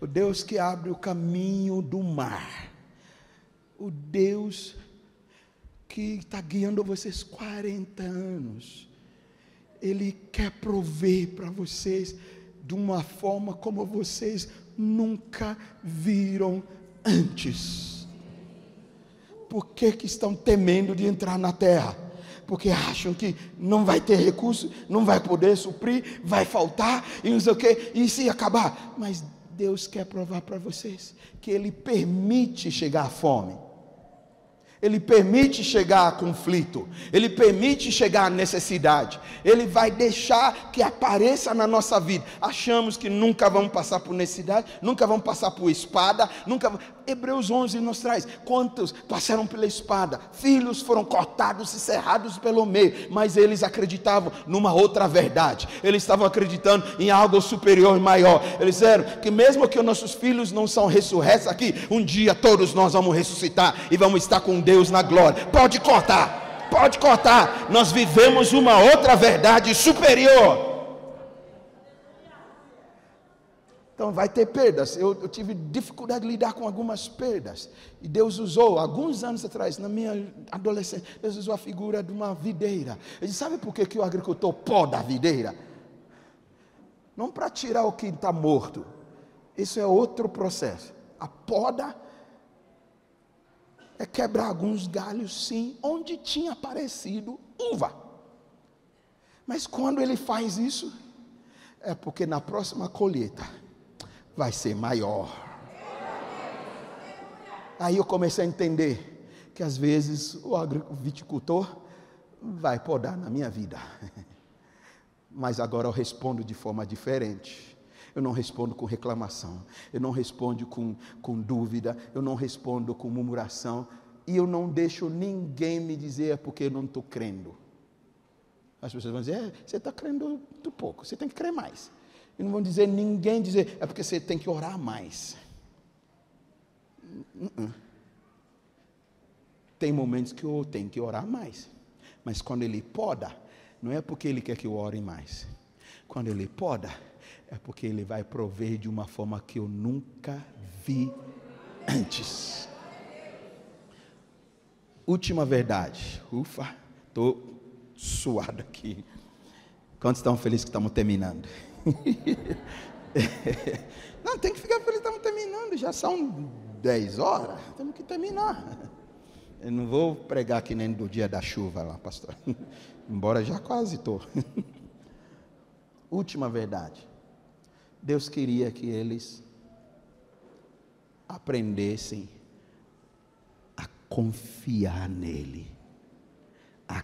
O Deus que abre o caminho do mar. O Deus que está guiando vocês 40 anos. Ele quer prover para vocês de uma forma como vocês nunca viram antes. Por que, que estão temendo de entrar na terra? Porque acham que não vai ter recurso, não vai poder suprir, vai faltar e não sei o que, e se acabar. Mas Deus quer provar para vocês que Ele permite chegar à fome. Ele permite chegar a conflito, ele permite chegar a necessidade, ele vai deixar que apareça na nossa vida. Achamos que nunca vamos passar por necessidade, nunca vamos passar por espada, nunca Hebreus 11 nos traz: quantos passaram pela espada, filhos foram cortados e cerrados pelo meio, mas eles acreditavam numa outra verdade, eles estavam acreditando em algo superior e maior. Eles disseram que, mesmo que os nossos filhos não são ressurretos aqui, um dia todos nós vamos ressuscitar e vamos estar com Deus na glória. Pode cortar, pode cortar, nós vivemos uma outra verdade superior. Então vai ter perdas. Eu, eu, tive dificuldade de lidar com algumas perdas. E Deus usou, alguns anos atrás, na minha adolescência, Deus usou a figura de uma videira. Ele disse, sabe por que, que o agricultor poda a videira? Não para tirar o que está morto. Isso é outro processo. A poda é quebrar alguns galhos, sim, onde tinha aparecido uva. Mas quando ele faz isso, é porque na próxima colheita vai ser maior. Aí eu comecei a entender que às vezes o agricultor vai podar na minha vida. Mas agora eu respondo de forma diferente. Eu não respondo com reclamação, eu não respondo com, com dúvida, eu não respondo com murmuração, e eu não deixo ninguém me dizer é porque eu não estou crendo. As pessoas vão dizer: é, você está crendo muito pouco, você tem que crer mais. E não vão dizer ninguém dizer, é porque você tem que orar mais. Uh -uh. Tem momentos que eu tenho que orar mais. Mas quando ele poda, não é porque ele quer que eu ore mais. Quando ele poda, é porque ele vai prover de uma forma que eu nunca vi antes. Última verdade. Ufa, estou suado aqui. Quantos estão felizes que estamos terminando? não, tem que ficar feliz, estamos terminando, já são 10 horas, temos que terminar. Eu não vou pregar que nem do dia da chuva lá, pastor. Embora já quase estou. Última verdade. Deus queria que eles aprendessem a confiar nele, a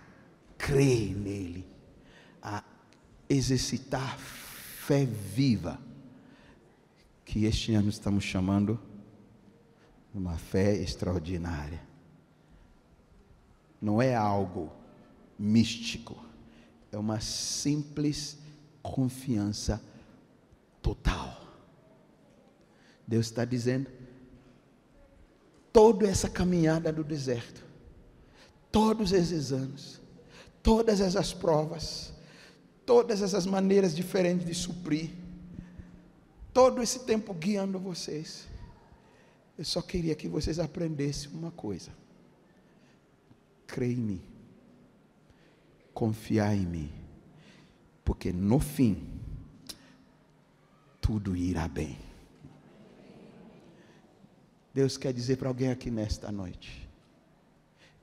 crer nele, a exercitar fé viva, que este ano estamos chamando uma fé extraordinária. Não é algo místico, é uma simples confiança total. Deus está dizendo: toda essa caminhada do deserto, todos esses anos, todas essas provas, todas essas maneiras diferentes de suprir, todo esse tempo guiando vocês. Eu só queria que vocês aprendessem uma coisa: creia em mim, confiar em mim, porque no fim, tudo irá bem. Deus quer dizer para alguém aqui nesta noite: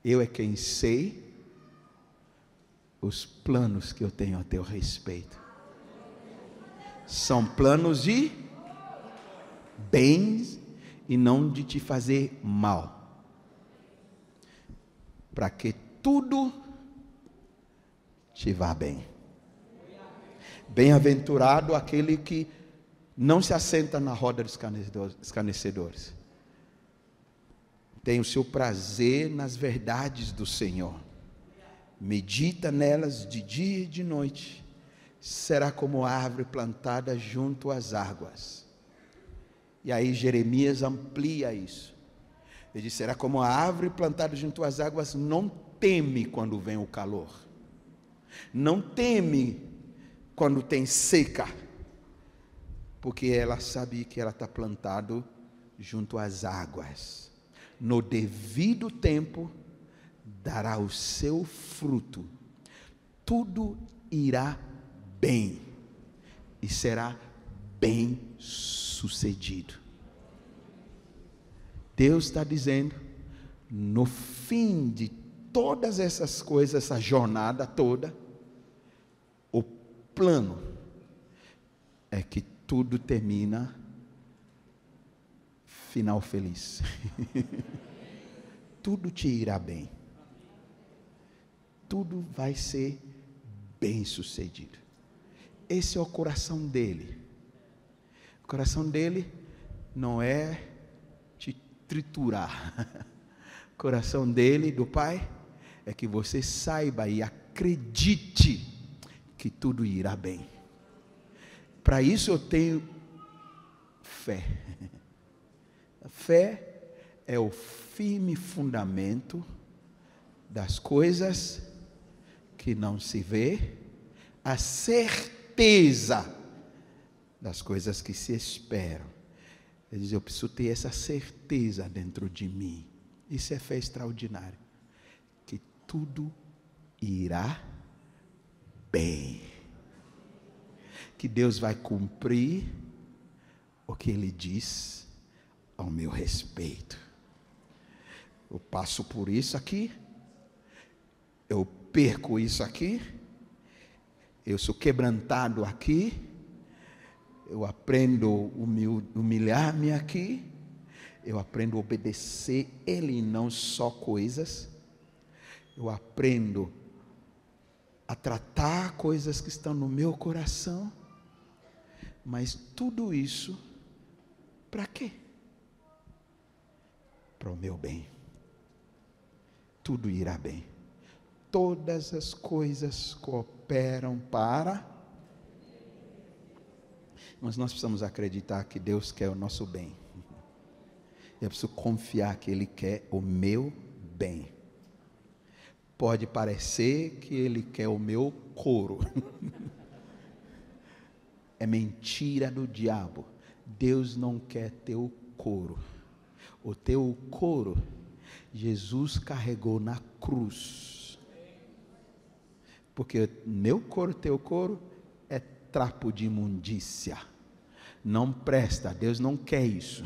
eu é quem sei os planos que eu tenho a teu respeito. São planos de bens e não de te fazer mal. Para que tudo te vá bem. Bem-aventurado aquele que não se assenta na roda dos escarnecedores. Tem o seu prazer nas verdades do Senhor medita nelas de dia e de noite, será como árvore plantada junto às águas. E aí Jeremias amplia isso. Ele diz: será como a árvore plantada junto às águas, não teme quando vem o calor, não teme quando tem seca, porque ela sabe que ela está plantada junto às águas. No devido tempo, dará o seu fruto, tudo irá bem e será bem sucedido. Deus está dizendo: no fim de todas essas coisas, essa jornada toda, o plano é que tudo termina final feliz. tudo te irá bem tudo vai ser bem sucedido. Esse é o coração dele. O coração dele não é te triturar. O coração dele, do Pai, é que você saiba e acredite que tudo irá bem. Para isso eu tenho fé. A fé é o firme fundamento das coisas que não se vê, a certeza das coisas que se esperam. Ele diz: Eu preciso ter essa certeza dentro de mim. Isso é fé extraordinária. Que tudo irá bem. Que Deus vai cumprir o que Ele diz ao meu respeito. Eu passo por isso aqui. Eu perco isso aqui, eu sou quebrantado aqui, eu aprendo humilhar-me aqui, eu aprendo a obedecer Ele e não só coisas, eu aprendo a tratar coisas que estão no meu coração, mas tudo isso, para quê? Para o meu bem, tudo irá bem todas as coisas cooperam para. Mas nós precisamos acreditar que Deus quer o nosso bem. Eu preciso confiar que Ele quer o meu bem. Pode parecer que Ele quer o meu couro. é mentira do diabo. Deus não quer teu couro. O teu couro, Jesus carregou na cruz porque meu couro, teu couro é trapo de imundícia. Não presta, Deus não quer isso.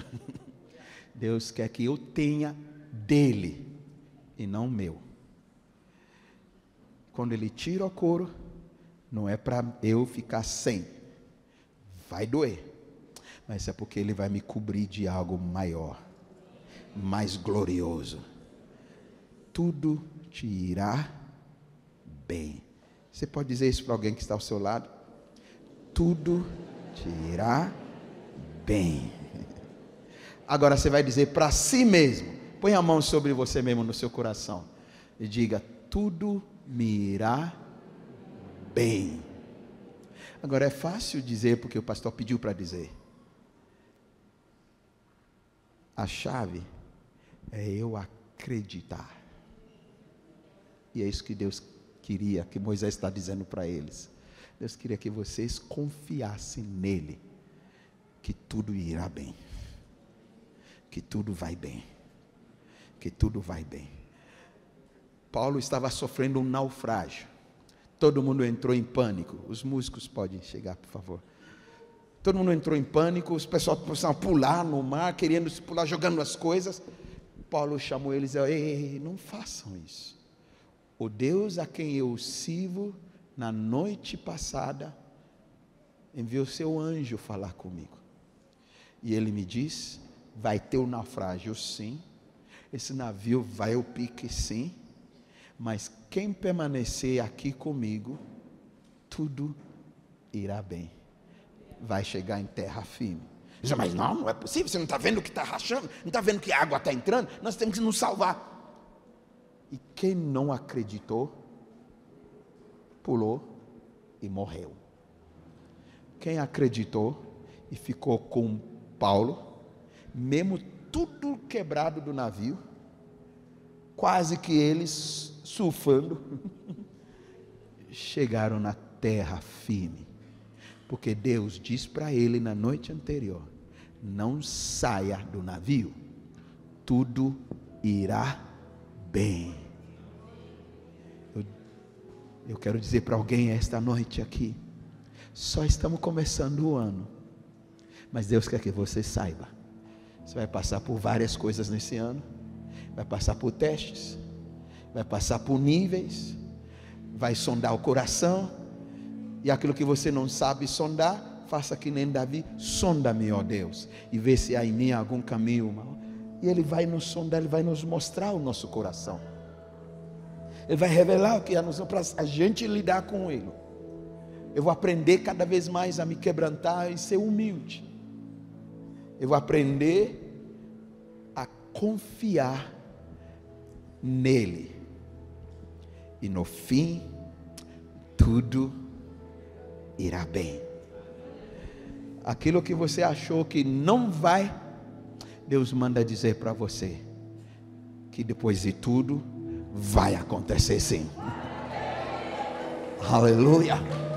Deus quer que eu tenha dele e não meu. Quando ele tira o couro, não é para eu ficar sem. Vai doer, mas é porque ele vai me cobrir de algo maior, mais glorioso. Tudo te irá bem. Você pode dizer isso para alguém que está ao seu lado? Tudo te irá bem. Agora você vai dizer para si mesmo: põe a mão sobre você mesmo no seu coração e diga: tudo me irá bem. Agora é fácil dizer porque o pastor pediu para dizer. A chave é eu acreditar. E é isso que Deus queria, que Moisés está dizendo para eles. Deus queria que vocês confiassem nele, que tudo irá bem, que tudo vai bem, que tudo vai bem. Paulo estava sofrendo um naufrágio, todo mundo entrou em pânico. Os músicos podem chegar, por favor. Todo mundo entrou em pânico, os pessoal começaram a pular no mar, querendo se pular, jogando as coisas. Paulo chamou eles e disse: Ei, não façam isso. O Deus a quem eu sirvo na noite passada enviou seu anjo falar comigo. E ele me diz: vai ter o um naufrágio, sim. Esse navio vai ao pique, sim. Mas quem permanecer aqui comigo, tudo irá bem. Vai chegar em terra firme. Diz, mas não, não é possível, você não está vendo que está rachando, não está vendo que a água está entrando, nós temos que nos salvar. E quem não acreditou, pulou e morreu. Quem acreditou e ficou com Paulo, mesmo tudo quebrado do navio, quase que eles surfando, chegaram na terra firme. Porque Deus diz para ele na noite anterior: não saia do navio, tudo irá bem. Eu, eu quero dizer para alguém esta noite aqui: só estamos começando o ano, mas Deus quer que você saiba. Você vai passar por várias coisas nesse ano, vai passar por testes, vai passar por níveis, vai sondar o coração, e aquilo que você não sabe sondar, faça que nem Davi, sonda-me, ó Deus, e vê se há em mim algum caminho mau. E Ele vai nos sondar, Ele vai nos mostrar o nosso coração. Ele vai revelar o que é para a gente lidar com Ele. Eu vou aprender cada vez mais a me quebrantar e ser humilde. Eu vou aprender a confiar nele. E no fim, tudo irá bem. Aquilo que você achou que não vai Deus manda dizer para você que depois de tudo vai acontecer sim. Aleluia.